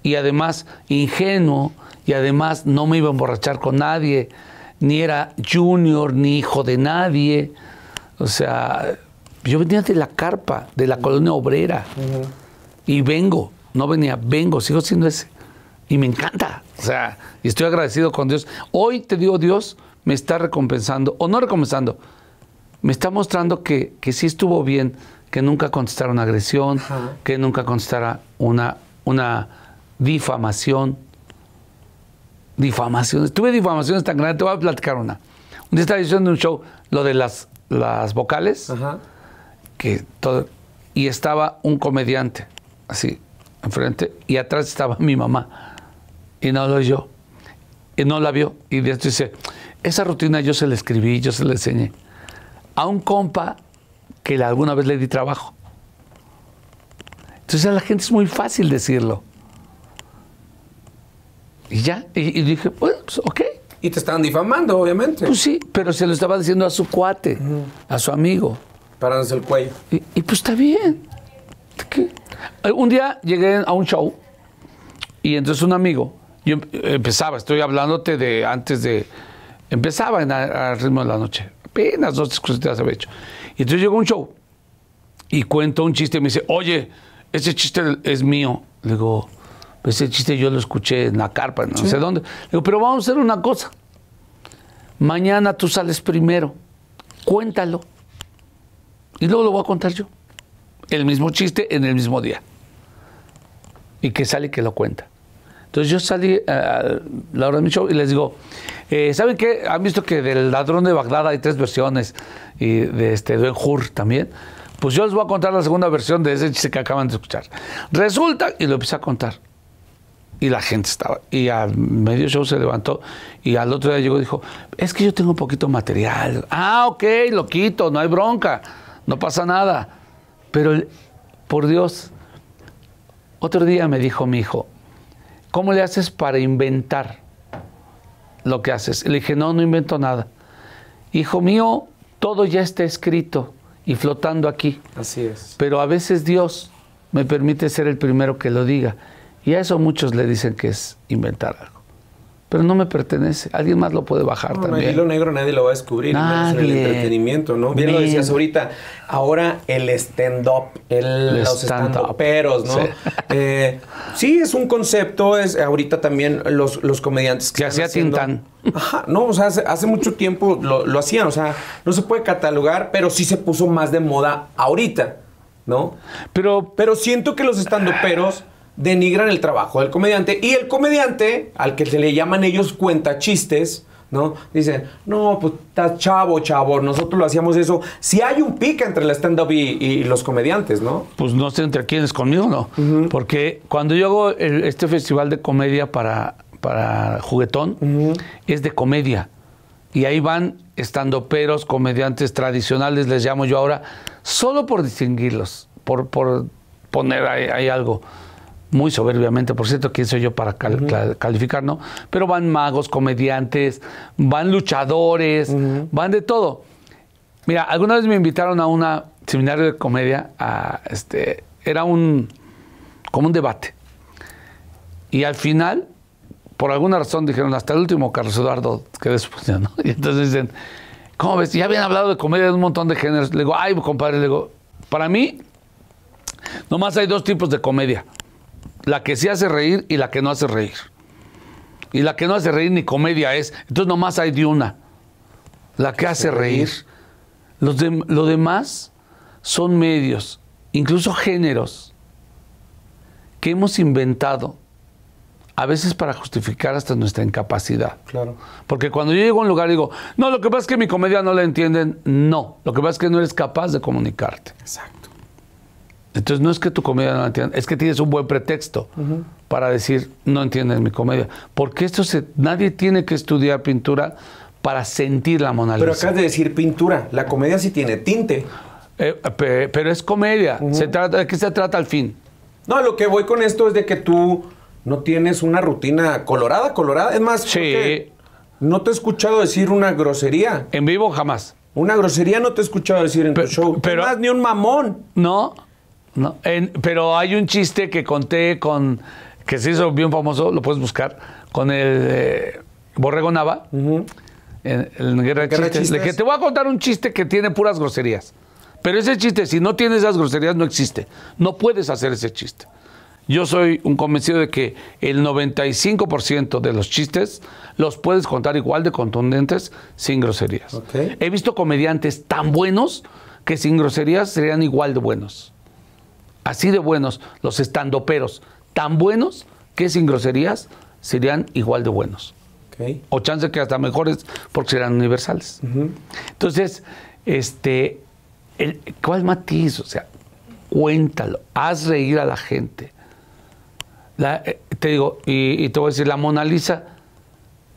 Y además ingenuo, y además no me iba a emborrachar con nadie, ni era junior, ni hijo de nadie. O sea, yo venía de la carpa, de la colonia obrera. Y vengo, no venía, vengo, sigo siendo ese. Y me encanta. O sea, y estoy agradecido con Dios. Hoy te digo, Dios me está recompensando, o no recompensando, me está mostrando que, que sí estuvo bien que nunca contestara una agresión, que nunca contestara una, una difamación. Difamaciones. Tuve difamaciones tan grandes, te voy a platicar una. Un día estaba diciendo en un show lo de las, las vocales, que todo, y estaba un comediante, así, enfrente, y atrás estaba mi mamá, y no lo oyó, y no la vio, y de esto dice, esa rutina yo se la escribí, yo se la enseñé a un compa que alguna vez le di trabajo. Entonces a la gente es muy fácil decirlo. Y ya, y, dije, bueno, pues, ok. Y te estaban difamando, obviamente. Pues sí, pero se lo estaba diciendo a su cuate, a su amigo. Parándose el cuello. Y, pues está bien. Eh, un día llegué a un show y entonces un amigo, yo em, empezaba, estoy hablándote de antes de, empezaba en el ritmo de la noche, apenas dos, vas a haber hecho. Y entonces llegó un show y cuento un chiste y me dice, oye, ese chiste es mío. Le digo, pues ese chiste yo lo escuché en la carpa, no sé dónde. Le digo, pero vamos a hacer una cosa. Mañana tú sales primero, cuéntalo. Y luego lo voy a contar yo. El mismo chiste en el mismo día. Y que sale que lo cuenta. Entonces yo salí eh, a la hora de mi show y les digo, eh, ¿Saben qué? Han visto que del ladrón de Bagdad hay tres versiones y de este Ben Hur también. Pues yo les voy a contar la segunda versión de ese chiste que acaban de escuchar. Resulta, y lo empecé a contar. Y la gente estaba. Y a medio show se levantó. Y al otro día llegó y dijo: Es que yo tengo un poquito material. Ah, ok, lo quito, no hay bronca. No pasa nada. Pero, por Dios, otro día me dijo mi hijo: ¿Cómo le haces para inventar? lo que haces. Le dije, no, no invento nada. Hijo mío, todo ya está escrito y flotando aquí. Así es. Pero a veces Dios me permite ser el primero que lo diga. Y a eso muchos le dicen que es inventar algo pero no me pertenece. Alguien más lo puede bajar no, también. El hilo negro nadie lo va a descubrir, nadie. es el entretenimiento, ¿no? Bien, lo decías ahorita, ahora el stand-up, los stand-uperos, stand up los stand no eh, Sí. es un concepto, es ahorita también los, los comediantes que... Se hacía Ajá, no, o sea, hace, mucho tiempo lo, hacían, o sea, no se puede catalogar, pero sí se puso más de moda ahorita, ¿no? Pero... Pero siento que los stand denigran el trabajo del comediante y el comediante, al que se le llaman ellos cuenta chistes, ¿no? Dicen, no, pues está chavo, chavo, nosotros lo hacíamos eso. Si hay un pique entre el stand-up y, los comediantes, ¿no? Pues no sé entre quiénes conmigo, ¿no? Porque cuando yo hago este festival de comedia para, para juguetón, es de comedia. Y ahí van peros, comediantes tradicionales, les llamo yo ahora, solo por distinguirlos, por, por poner ahí algo muy soberbiamente, por cierto, quién soy yo para calificar, ¿no? Pero van magos, comediantes, van luchadores, van de todo. Mira, alguna vez me invitaron a un seminario de comedia, este, era un, como un debate. Y al final, por alguna razón, dijeron, hasta el último Carlos Eduardo quedé su pues ¿no? Y entonces dicen, ¿cómo ves? Ya habían hablado de comedia de un montón de géneros. Le digo, ay, compadre, le digo, para mí, nomás hay dos tipos de comedia la que sí hace reír y la que no hace reír. Y la que no hace reír ni comedia es. Entonces nomás hay de una. La que hace reír. Los lo demás son medios, incluso géneros, que hemos inventado a veces para justificar hasta nuestra incapacidad. Claro. Porque cuando yo llego a un lugar y digo, no, lo que pasa es que mi comedia no la entienden, no, lo que pasa es que no eres capaz de comunicarte. Exacto. Entonces no es que tu comedia no la es que tienes un buen pretexto para decir, no entiendes mi comedia. Porque esto se, nadie tiene que estudiar pintura para sentir la Mona Pero acabas de decir pintura, la comedia sí tiene tinte. Eh, pero es comedia, ¿de qué se trata al fin? No, lo que voy con esto es de que tú no tienes una rutina colorada, colorada. Es más, no te he escuchado decir una grosería. En vivo jamás. Una grosería no te he escuchado decir en tu show. Pero, más, ni un mamón. No. No, pero hay un chiste que conté con, que se hizo bien famoso, lo puedes buscar, con el eh, Borrego Nava, de Chistes, Le te voy a contar un chiste que tiene puras groserías. Pero ese chiste, si no tiene esas groserías, no existe. No puedes hacer ese chiste. Yo soy un convencido de que el 95% de los chistes los puedes contar igual de contundentes sin groserías. He visto comediantes tan buenos que sin groserías serían igual de buenos. Así de buenos los estandoperos, tan buenos que sin groserías serían igual de buenos. O chance que hasta mejores porque serán universales. Entonces, este, el, ¿cuál matiz? O sea, cuéntalo, haz reír a la gente. Eh, te digo, y, te voy a decir, la Mona Lisa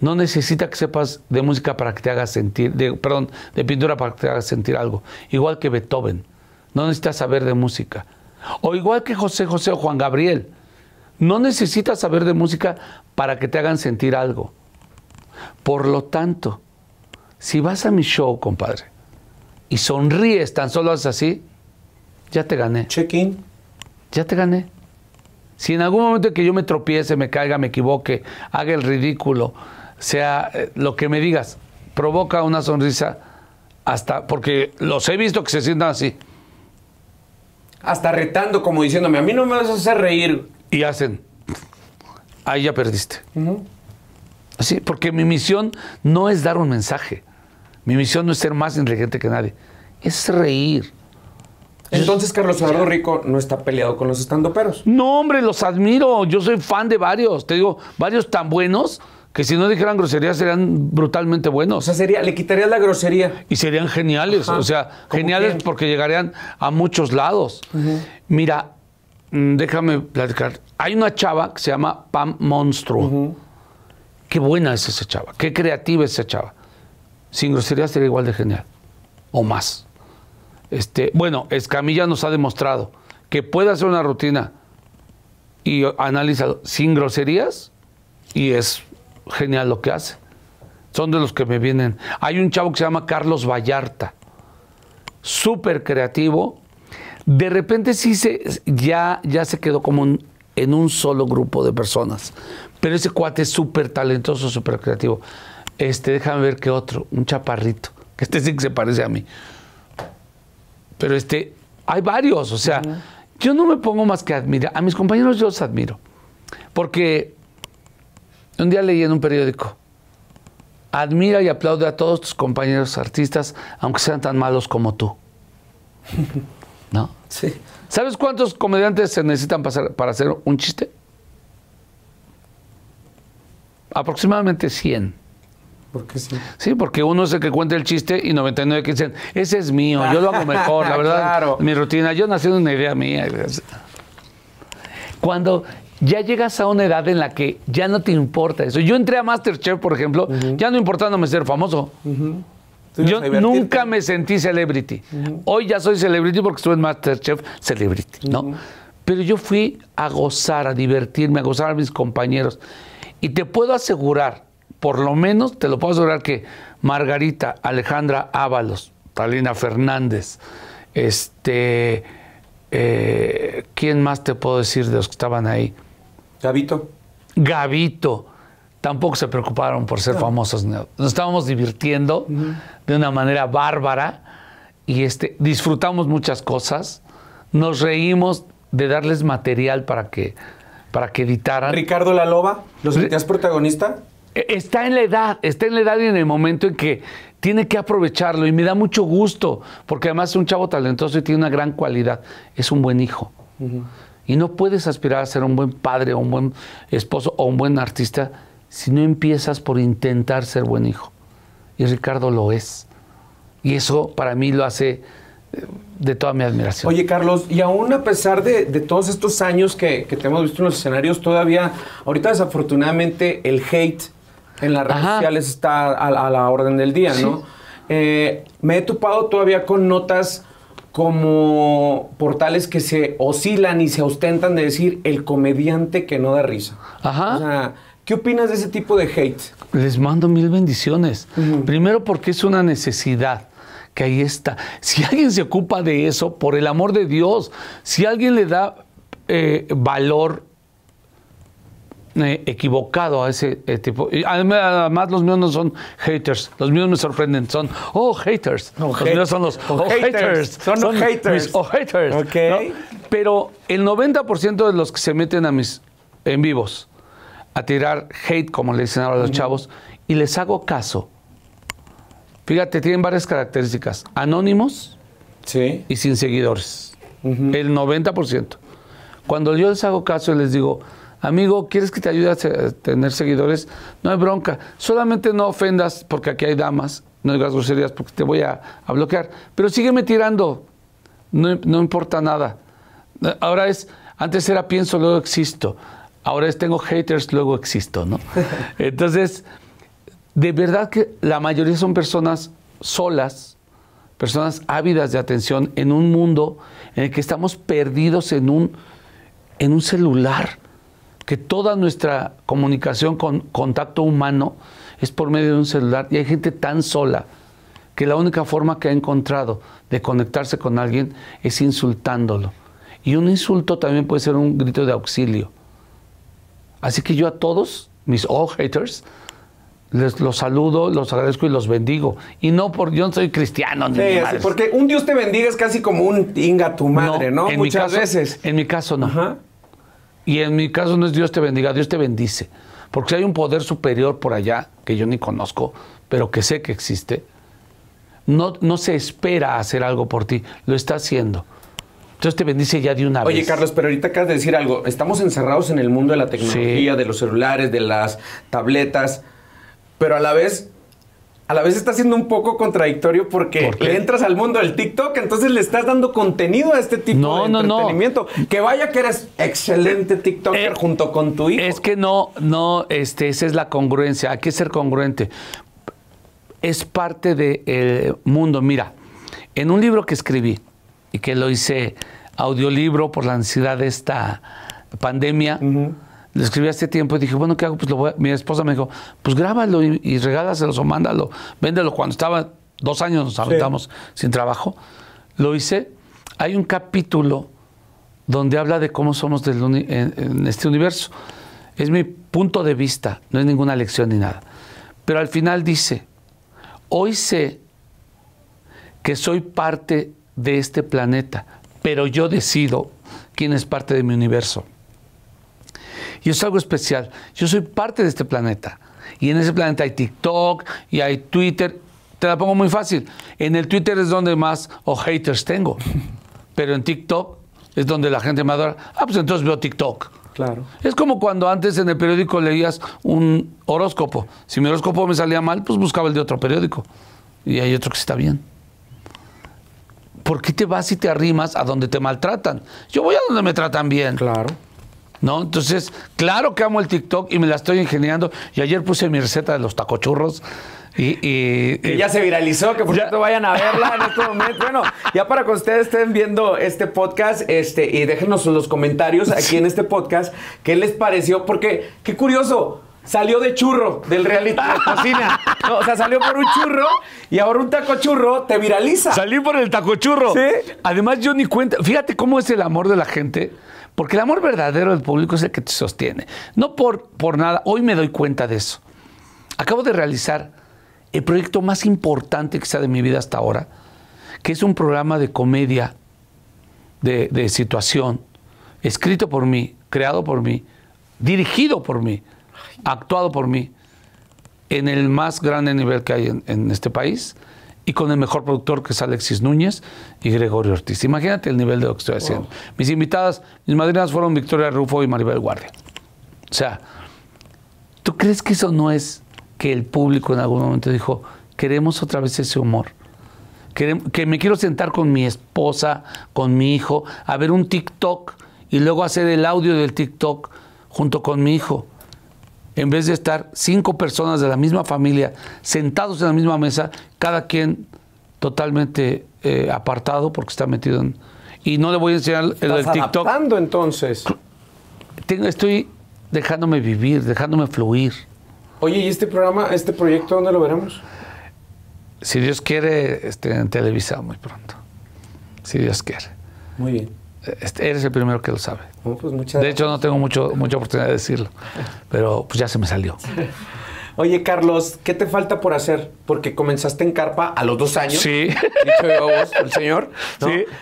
no necesita que sepas de música para que te hagas sentir, perdón, de pintura para que te hagas sentir algo. Igual que Beethoven, no necesitas saber de música. O igual que José José o Juan Gabriel. No necesitas saber de música para que te hagan sentir algo. Por lo tanto, si vas a mi show, compadre, y sonríes, tan solo haces así, ya te gané. Check-in. Ya te gané. Si en algún momento que yo me tropiece, me caiga, me equivoque, haga el ridículo, sea eh, lo que me digas, provoca una sonrisa hasta, porque los he visto que se sientan así hasta retando, como diciéndome, a mí no me vas a hacer reír. Y hacen, ahí ya perdiste. así Sí, porque mi misión no es dar un mensaje. Mi misión no es ser más inteligente que nadie. Es reír. Entonces Carlos Eduardo Rico no está peleado con los estandoperos. No, hombre, los admiro. Yo soy fan de varios. Te digo, varios tan buenos que si no dijeran groserías serían brutalmente buenos. O sea, sería, le quitarías la grosería. Y serían geniales, o sea, geniales porque llegarían a muchos lados. Mira, mm, déjame platicar. Hay una chava que se llama Pam Monstruo. Qué buena es esa chava, qué creativa es esa chava. Sin groserías sería igual de genial, o más. Este, bueno, Escamilla nos ha demostrado que puede hacer una rutina y analizar sin groserías y es genial lo que hace. Son de los que me vienen. Hay un chavo que se llama Carlos Vallarta, súper creativo. De repente sí se, ya, ya se quedó como en un solo grupo de personas. Pero ese cuate es súper talentoso, súper creativo. Este, déjame ver qué otro, un chaparrito, que este sí que se parece a mí. Pero este, hay varios, o sea, yo no me pongo más que admirar. A mis compañeros yo los admiro, porque un día leí en un periódico, admira y aplaude a todos tus compañeros artistas, aunque sean tan malos como tú. ¿No? Sí. ¿Sabes cuántos comediantes se necesitan para hacer un chiste? Aproximadamente 100. ¿Por qué sí? Sí, porque uno es el que cuenta el chiste y 99 que dicen, ese es mío, yo lo hago mejor, la verdad, mi rutina, yo nací en una idea mía. Cuando ya llegas a una edad en la que ya no te importa eso. Yo entré a Masterchef, por ejemplo, ya no ya no importándome ser famoso. Yo nunca me sentí celebrity. Hoy ya soy celebrity porque estuve en Masterchef Celebrity, ¿no? Pero yo fui a gozar, a divertirme, a gozar a mis compañeros. Y te puedo asegurar, por lo menos te lo puedo asegurar que Margarita, Alejandra Ábalos, Talina Fernández, este, eh, ¿quién más te puedo decir de los que estaban ahí? Gavito. Gavito. Tampoco se preocuparon por ser famosos. Nos estábamos divirtiendo de una manera bárbara y este, disfrutamos muchas cosas. Nos reímos de darles material para que, para que editaran. Ricardo La Loba, ¿lo protagonista? E, está en la edad, está en la edad y en el momento en que tiene que aprovecharlo y me da mucho gusto, porque además es un chavo talentoso y tiene una gran cualidad. Es un buen hijo. Y no puedes aspirar a ser un buen padre o un buen esposo o un buen artista si no empiezas por intentar ser buen hijo. Y Ricardo lo es. Y eso para mí lo hace eh, de toda mi admiración. Oye, Carlos, y aún a pesar de, todos estos años que, que, te hemos visto en los escenarios, todavía, ahorita desafortunadamente, el hate en las redes sociales está a, la orden del día, ¿no? Eh, me he topado todavía con notas como portales que se oscilan y se ostentan de decir el comediante que no da risa. Ajá. ¿qué opinas de ese tipo de hate? Les mando mil bendiciones. Primero porque es una necesidad que ahí está. Si alguien se ocupa de eso, por el amor de Dios, si alguien le da eh, valor eh, equivocado a ese eh, tipo. además, los míos no son haters. Los míos me sorprenden. Son, oh, haters. No, los míos son los, oh, haters. Son, los haters. oh, haters. Okay. Pero el 90% de los que se meten a mis en vivos a tirar hate, como le dicen ahora a los chavos, y les hago caso. Fíjate, tienen varias características. Anónimos y sin seguidores. El 90%. Cuando yo les hago caso les digo, Amigo, ¿quieres que te ayude a tener seguidores? No hay bronca. Solamente no ofendas porque aquí hay damas. No digas groserías porque te voy a, bloquear. Pero sígueme tirando. No, importa nada. Ahora es, antes era pienso, luego existo. Ahora es tengo haters, luego existo, ¿no? Entonces, de verdad que la mayoría son personas solas, personas ávidas de atención en un mundo en el que estamos perdidos en un, en un celular que toda nuestra comunicación con contacto humano es por medio de un celular y hay gente tan sola que la única forma que ha encontrado de conectarse con alguien es insultándolo. Y un insulto también puede ser un grito de auxilio. Así que yo a todos, mis all haters, les, los saludo, los agradezco y los bendigo. Y no por yo no soy cristiano ni sí, Porque un Dios te bendiga es casi como un tinga tu madre, ¿no? Muchas veces. En mi caso no. Ajá. Y en mi caso no es Dios te bendiga, Dios te bendice. Porque si hay un poder superior por allá, que yo ni conozco, pero que sé que existe, no, no se espera hacer algo por ti, lo está haciendo. Dios te bendice ya de una Oye, vez. Oye, Carlos, pero ahorita acabas de decir algo. Estamos encerrados en el mundo de la tecnología, de los celulares, de las tabletas, pero a la vez a la vez está siendo un poco contradictorio porque le entras al mundo del TikTok, entonces le estás dando contenido a este tipo de entretenimiento. Que vaya que eres excelente eh, TikToker eh, junto con tu hijo. Es que no, no, este, esa es la congruencia. Hay que ser congruente. Es parte del eh, mundo. Mira, en un libro que escribí y que lo hice audiolibro por la ansiedad de esta pandemia le escribí hace este tiempo y dije, bueno, ¿qué hago? Pues lo voy a... mi esposa me dijo, pues grábalo y, regálaselo o mándalo, véndelo. Cuando estaba dos años nos aventamos sin trabajo, lo hice. Hay un capítulo donde habla de cómo somos en, en este universo. Es mi punto de vista, no es ninguna lección ni nada. Pero al final dice, hoy sé que soy parte de este planeta, pero yo decido quién es parte de mi universo. Y es algo especial. Yo soy parte de este planeta. Y en ese planeta hay TikTok y hay Twitter. Te la pongo muy fácil. En el Twitter es donde más o haters tengo. Pero en TikTok es donde la gente me adora. Ah, pues entonces veo TikTok. Claro. Es como cuando antes en el periódico leías un horóscopo. Si mi horóscopo me salía mal, pues buscaba el de otro periódico. Y hay otro que está bien. ¿Por qué te vas y te arrimas a donde te maltratan? Yo voy a donde me tratan bien. Claro. ¿no? Entonces, claro que amo el TikTok y me la estoy ingeniando. Y ayer puse mi receta de los tacochurros. Y, y, ya se viralizó, que por ya. cierto vayan a verla en este momento. Bueno, ya para que ustedes estén viendo este podcast, este, y déjenos los comentarios aquí en este podcast, qué les pareció, porque qué curioso, salió de churro del reality de cocina. o sea, salió por un churro y ahora un taco churro te viraliza. Salí por el taco churro. Sí. Además, yo ni cuenta, fíjate cómo es el amor de la gente. Porque el amor verdadero del público es el que te sostiene. No por, por nada, hoy me doy cuenta de eso. Acabo de realizar el proyecto más importante que sea de mi vida hasta ahora, que es un programa de comedia, de, situación, escrito por mí, creado por mí, dirigido por mí, actuado por mí, en el más grande nivel que hay en este país, y con el mejor productor que es Alexis Núñez y Gregorio Ortiz. Imagínate el nivel de lo que estoy haciendo. Mis invitadas, mis madrinas fueron Victoria Rufo y Maribel Guardia. O sea, ¿tú crees que eso no es que el público en algún momento dijo, queremos otra vez ese humor? que, me quiero sentar con mi esposa, con mi hijo, a ver un TikTok y luego hacer el audio del TikTok junto con mi hijo en vez de estar cinco personas de la misma familia sentados en la misma mesa, cada quien totalmente eh, apartado porque está metido en... Y no le voy a enseñar el, del TikTok. ¿Estás entonces? estoy dejándome vivir, dejándome fluir. Oye, ¿y este programa, este proyecto, dónde lo veremos? Si Dios quiere, este, en Televisa muy pronto. Si Dios quiere. Muy bien. Este, eres el primero que lo sabe. Pues, de hecho, no tengo mucho, mucha oportunidad de decirlo, pero pues ya se me salió. Oye, Carlos, ¿qué te falta por hacer? Porque comenzaste en carpa a los dos años. Sí. el señor.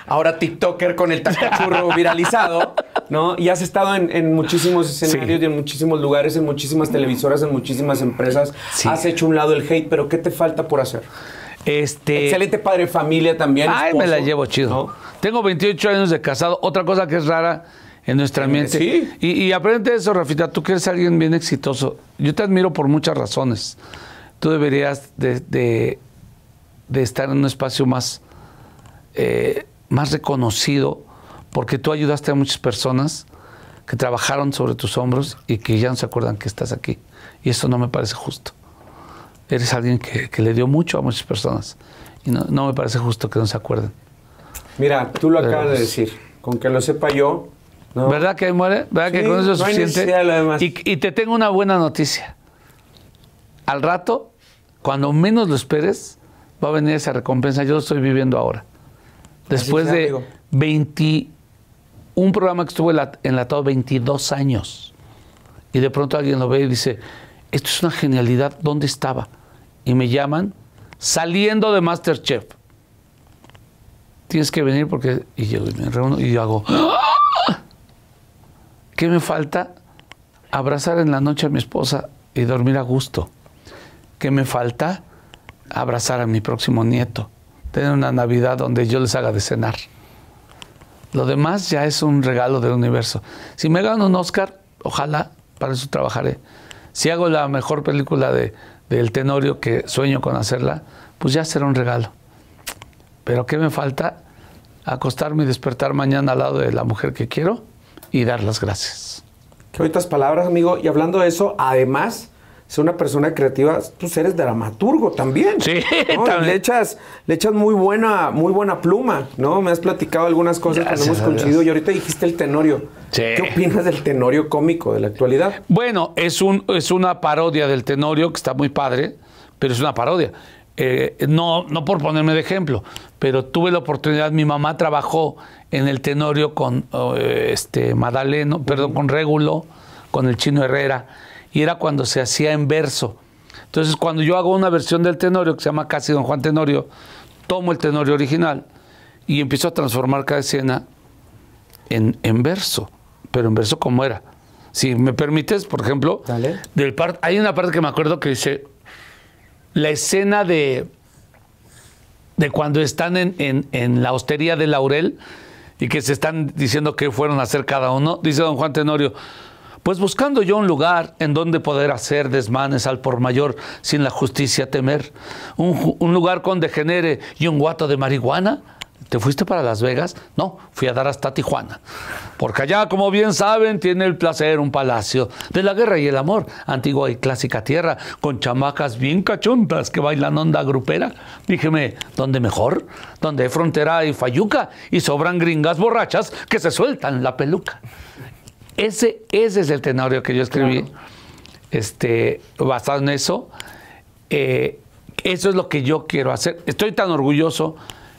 Ahora TikToker con el tacachurro viralizado, ¿no? Y has estado en, muchísimos escenarios y en muchísimos lugares, en muchísimas televisoras, en muchísimas empresas. Has hecho un lado el hate, pero ¿qué te falta por hacer? Este. Excelente padre familia también. Ay, me la llevo chido. Tengo 28 años de casado. Otra cosa que es rara en nuestra eh, mente. Y, y aprende eso, Rafita. Tú que eres alguien bien exitoso. Yo te admiro por muchas razones. Tú deberías de, estar en un espacio más, eh, más reconocido porque tú ayudaste a muchas personas que trabajaron sobre tus hombros y que ya no se acuerdan que estás aquí. Y eso no me parece justo. Eres alguien que, le dio mucho a muchas personas y no me parece justo que no se acuerden. Mira, tú lo acabas de decir. Con que lo sepa yo. ¿Verdad que muere? ¿Verdad que con eso es suficiente? y, te tengo una buena noticia. Al rato, cuando menos lo esperes, va a venir esa recompensa. Yo lo estoy viviendo ahora. Después de 20, un programa que estuvo enlatado 22 años. Y de pronto alguien lo ve y dice, esto es una genialidad, ¿dónde estaba? Y me llaman saliendo de Masterchef tienes que venir porque... Y yo me reúno y yo hago... ¡Ah! ¿Qué me falta? Abrazar en la noche a mi esposa y dormir a gusto. ¿Qué me falta? Abrazar a mi próximo nieto. Tener una Navidad donde yo les haga de cenar. Lo demás ya es un regalo del universo. Si me gano un Oscar, ojalá, para eso trabajaré. Si hago la mejor película del Tenorio, que sueño con hacerla, pues ya será un regalo. Pero ¿qué me falta? acostarme y despertar mañana al lado de la mujer que quiero y dar las gracias. Qué bonitas palabras, amigo. Y hablando de eso, además, ser una persona creativa, tú eres dramaturgo también. Sí, también. Le echas, muy buena, muy buena pluma, ¿no? Me has platicado algunas cosas que hemos coincidido y ahorita dijiste el tenorio. ¿Qué opinas del tenorio cómico de la actualidad? Bueno, es, un, es una parodia del tenorio que está muy padre, pero es una parodia. Eh, no, no por ponerme de ejemplo, pero tuve la oportunidad, mi mamá trabajó en el Tenorio con Regulo, oh, eh, este Madaleno, perdón, con Régulo, con el Chino Herrera, y era cuando se hacía en verso. Entonces, cuando yo hago una versión del Tenorio que se llama Casi Don Juan Tenorio, tomo el Tenorio original y empiezo a transformar cada escena en, en verso, pero en verso como era. Si me permites, por ejemplo, del hay una parte que me acuerdo que dice la escena de, de cuando están en, la hostería de Laurel y que se están diciendo qué fueron a hacer cada uno, dice don Juan Tenorio, pues buscando yo un lugar en donde poder hacer desmanes al por mayor sin la justicia temer, un, un lugar con degenere y un guato de marihuana, ¿Te fuiste para Las Vegas? No, fui a dar hasta Tijuana. Porque allá, como bien saben, tiene el placer un palacio de la guerra y el amor, antigua y clásica tierra, con chamacas bien cachontas que bailan onda grupera. Díjeme, ¿dónde mejor? Donde hay frontera y fayuca y sobran gringas borrachas que se sueltan la peluca. Ese, es el tenorio que yo escribí, este, basado en eso. Eh, eso es lo que yo quiero hacer. Estoy tan orgulloso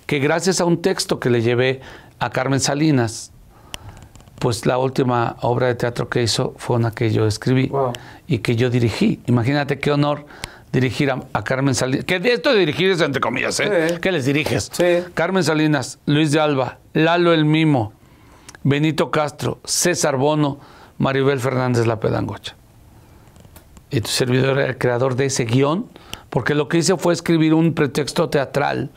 que gracias a un texto que le llevé a Carmen Salinas, pues la última obra de teatro que hizo fue una que yo escribí y que yo dirigí. Imagínate qué honor dirigir a, Carmen Salinas. Que esto de dirigir es entre comillas, ¿eh? ¿Qué les diriges? Carmen Salinas, Luis de Alba, Lalo el Mimo, Benito Castro, César Bono, Maribel Fernández La Pedangocha. Y tu servidor era el creador de ese guión, porque lo que hice fue escribir un pretexto teatral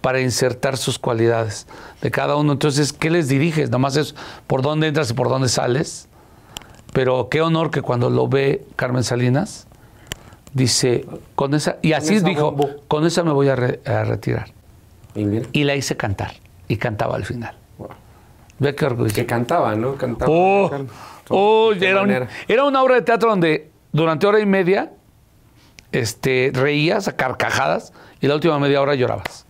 para insertar sus cualidades de cada uno. Entonces, ¿qué les diriges? Nomás es por dónde entras y por dónde sales. Pero qué honor que cuando lo ve Carmen Salinas, dice, con esa, y así dijo, con esa me voy a, retirar. ¿Y, la hice cantar, y cantaba al final. Ve qué orgullo. Que cantaba, ¿no? Cantaba. Oh, oh, era, una obra de teatro donde durante hora y media este, reías a carcajadas y la última media hora llorabas.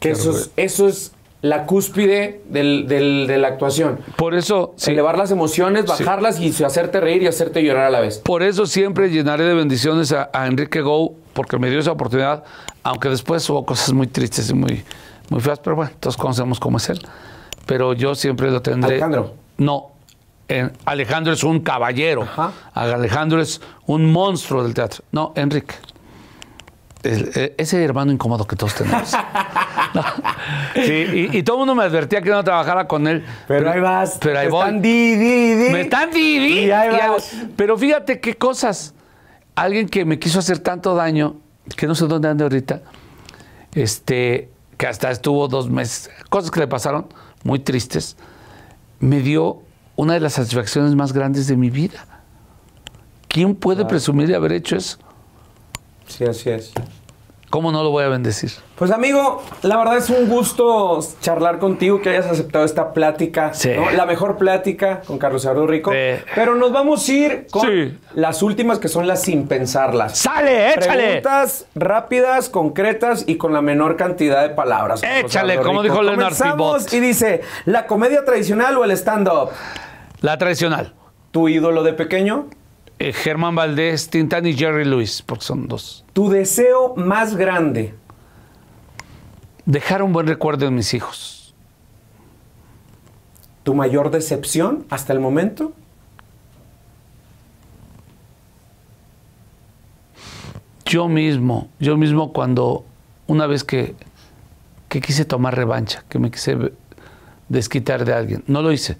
Que eso, es, eso es la cúspide del, del, de la actuación. Por eso. Elevar las emociones, bajarlas y hacerte reír y hacerte llorar a la vez. Por eso siempre llenaré de bendiciones a, Enrique Gou, porque me dio esa oportunidad, aunque después hubo cosas muy tristes y muy, muy feas, pero bueno, todos conocemos cómo es él. Pero yo siempre lo tendré. Alejandro. No. Alejandro es un caballero. Alejandro es un monstruo del teatro. No, Enrique. E, ese hermano incómodo que todos tenemos. y, todo el mundo me advertía que no trabajara con él. Pero, ahí vas. Pero Están Me están di, pero fíjate qué cosas. Alguien que me quiso hacer tanto daño, que no sé dónde ande ahorita, este, que hasta estuvo dos meses, cosas que le pasaron muy tristes, me dio una de las satisfacciones más grandes de mi vida. ¿Quién puede presumir de haber hecho eso? Sí, así es. ¿Cómo no lo voy a bendecir? Pues amigo, la verdad es un gusto charlar contigo, que hayas aceptado esta plática, la mejor plática con Carlos Eduardo Rico. Pero nos vamos a ir con las últimas que son las sin pensarlas. ¡Sale, échale! Preguntas rápidas, concretas y con la menor cantidad de palabras. Échale, como dijo Leonardo Y dice, ¿la comedia tradicional o el stand-up? La tradicional. ¿Tu ídolo de pequeño? Eh, Germán Valdés, Tintán y Jerry Lewis, porque son dos. Tu deseo más grande. Dejar un buen recuerdo en mis hijos. ¿Tu mayor decepción hasta el momento? Yo mismo, yo mismo cuando una vez que, que quise tomar revancha, que me quise desquitar de alguien, no lo hice,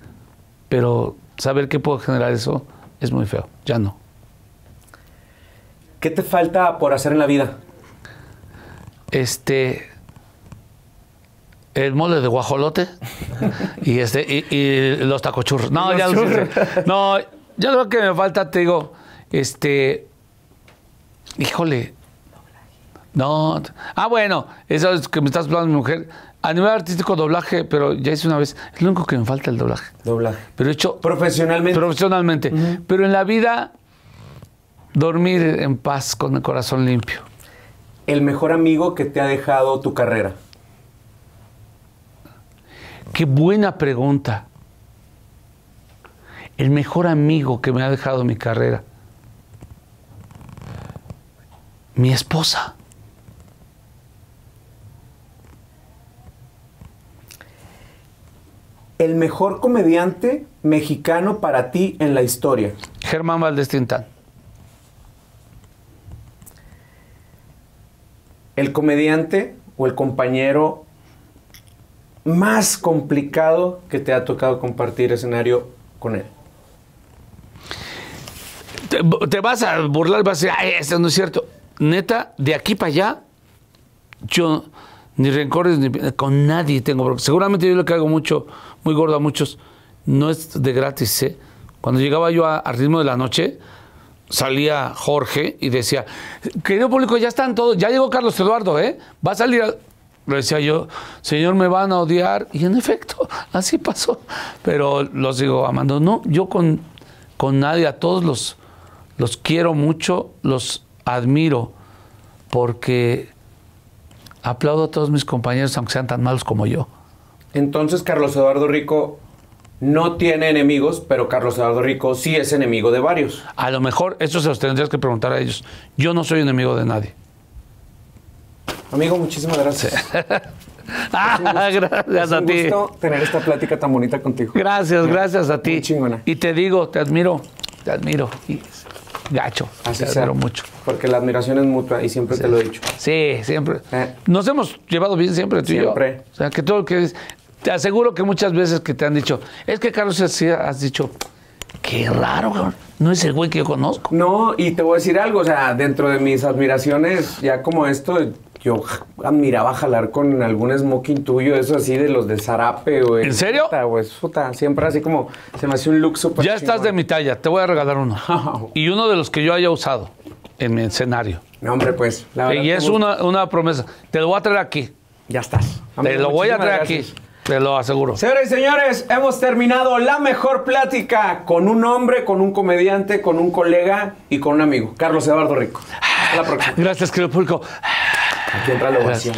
pero saber que puedo generar eso, es muy feo, ya no. ¿Qué te falta por hacer en la vida? Este. El mole de guajolote y este y, los tacochurros. No, ya lo sé. No, ya lo que me falta, te digo, este. Híjole. No. Ah, bueno, eso es que me estás hablando mi mujer. A nivel artístico, doblaje, pero ya hice una vez. Es lo único que me falta el doblaje. Doblaje. Pero hecho. Profesionalmente. Profesionalmente. Pero en la vida, dormir en paz con el corazón limpio. El mejor amigo que te ha dejado tu carrera. Qué buena pregunta. El mejor amigo que me ha dejado mi carrera. Mi esposa. el mejor comediante mexicano para ti en la historia? Germán Valdés Tintán. El comediante o el compañero más complicado que te ha tocado compartir escenario con él. Te, vas a burlar, vas a decir, ay, esto no es cierto. Neta, de aquí para allá, yo ni rencores ni, con nadie tengo. Seguramente yo lo que hago mucho muy gordo a muchos. No es de gratis, ¿eh? Cuando llegaba yo al ritmo de la noche, salía Jorge y decía, querido público, ya están todos, ya llegó Carlos Eduardo, ¿eh? Va a salir... lo Le decía yo, señor, me van a odiar. Y en efecto, así pasó. Pero los digo amando. No, yo con, con nadie, a todos los, los quiero mucho, los admiro, porque aplaudo a todos mis compañeros, aunque sean tan malos como yo. Entonces Carlos Eduardo Rico no tiene enemigos, pero Carlos Eduardo Rico sí es enemigo de varios. A lo mejor eso se los tendrías que preguntar a ellos. Yo no soy enemigo de nadie. Amigo, muchísimas gracias. Ah, gracias es un gusto tener esta plática tan bonita contigo. Gracias, gracias a ti. Y te digo, te admiro, te admiro gacho. te mucho. Porque la admiración es mutua y siempre te lo he dicho. Sí, siempre. Eh. Nos hemos llevado bien siempre tú siempre. y yo. O sea, que todo lo que... te aseguro que muchas veces que te han dicho, es que Carlos has dicho, qué raro, No es el güey que yo conozco. No, y te voy a decir algo, o sea, dentro de mis admiraciones, ya como esto, yo admiraba jalar con algún smoking tuyo, eso así de los de zarape, güey. ¿En serio? Puta, güey, puta, siempre así como se me hace un look Ya estás de mi talla, te voy a regalar uno. Ah, y uno de los que yo haya usado en mi escenario. No, hombre, pues. La y es una, promesa. Te lo voy a traer aquí. Ya estás. te lo voy a traer aquí. Te lo aseguro. Señores y señores, hemos terminado la mejor plática con un hombre, con un comediante, con un colega y con un amigo. Carlos Eduardo Rico. Hasta la próxima. Gracias, querido público. Aquí entra la ovación.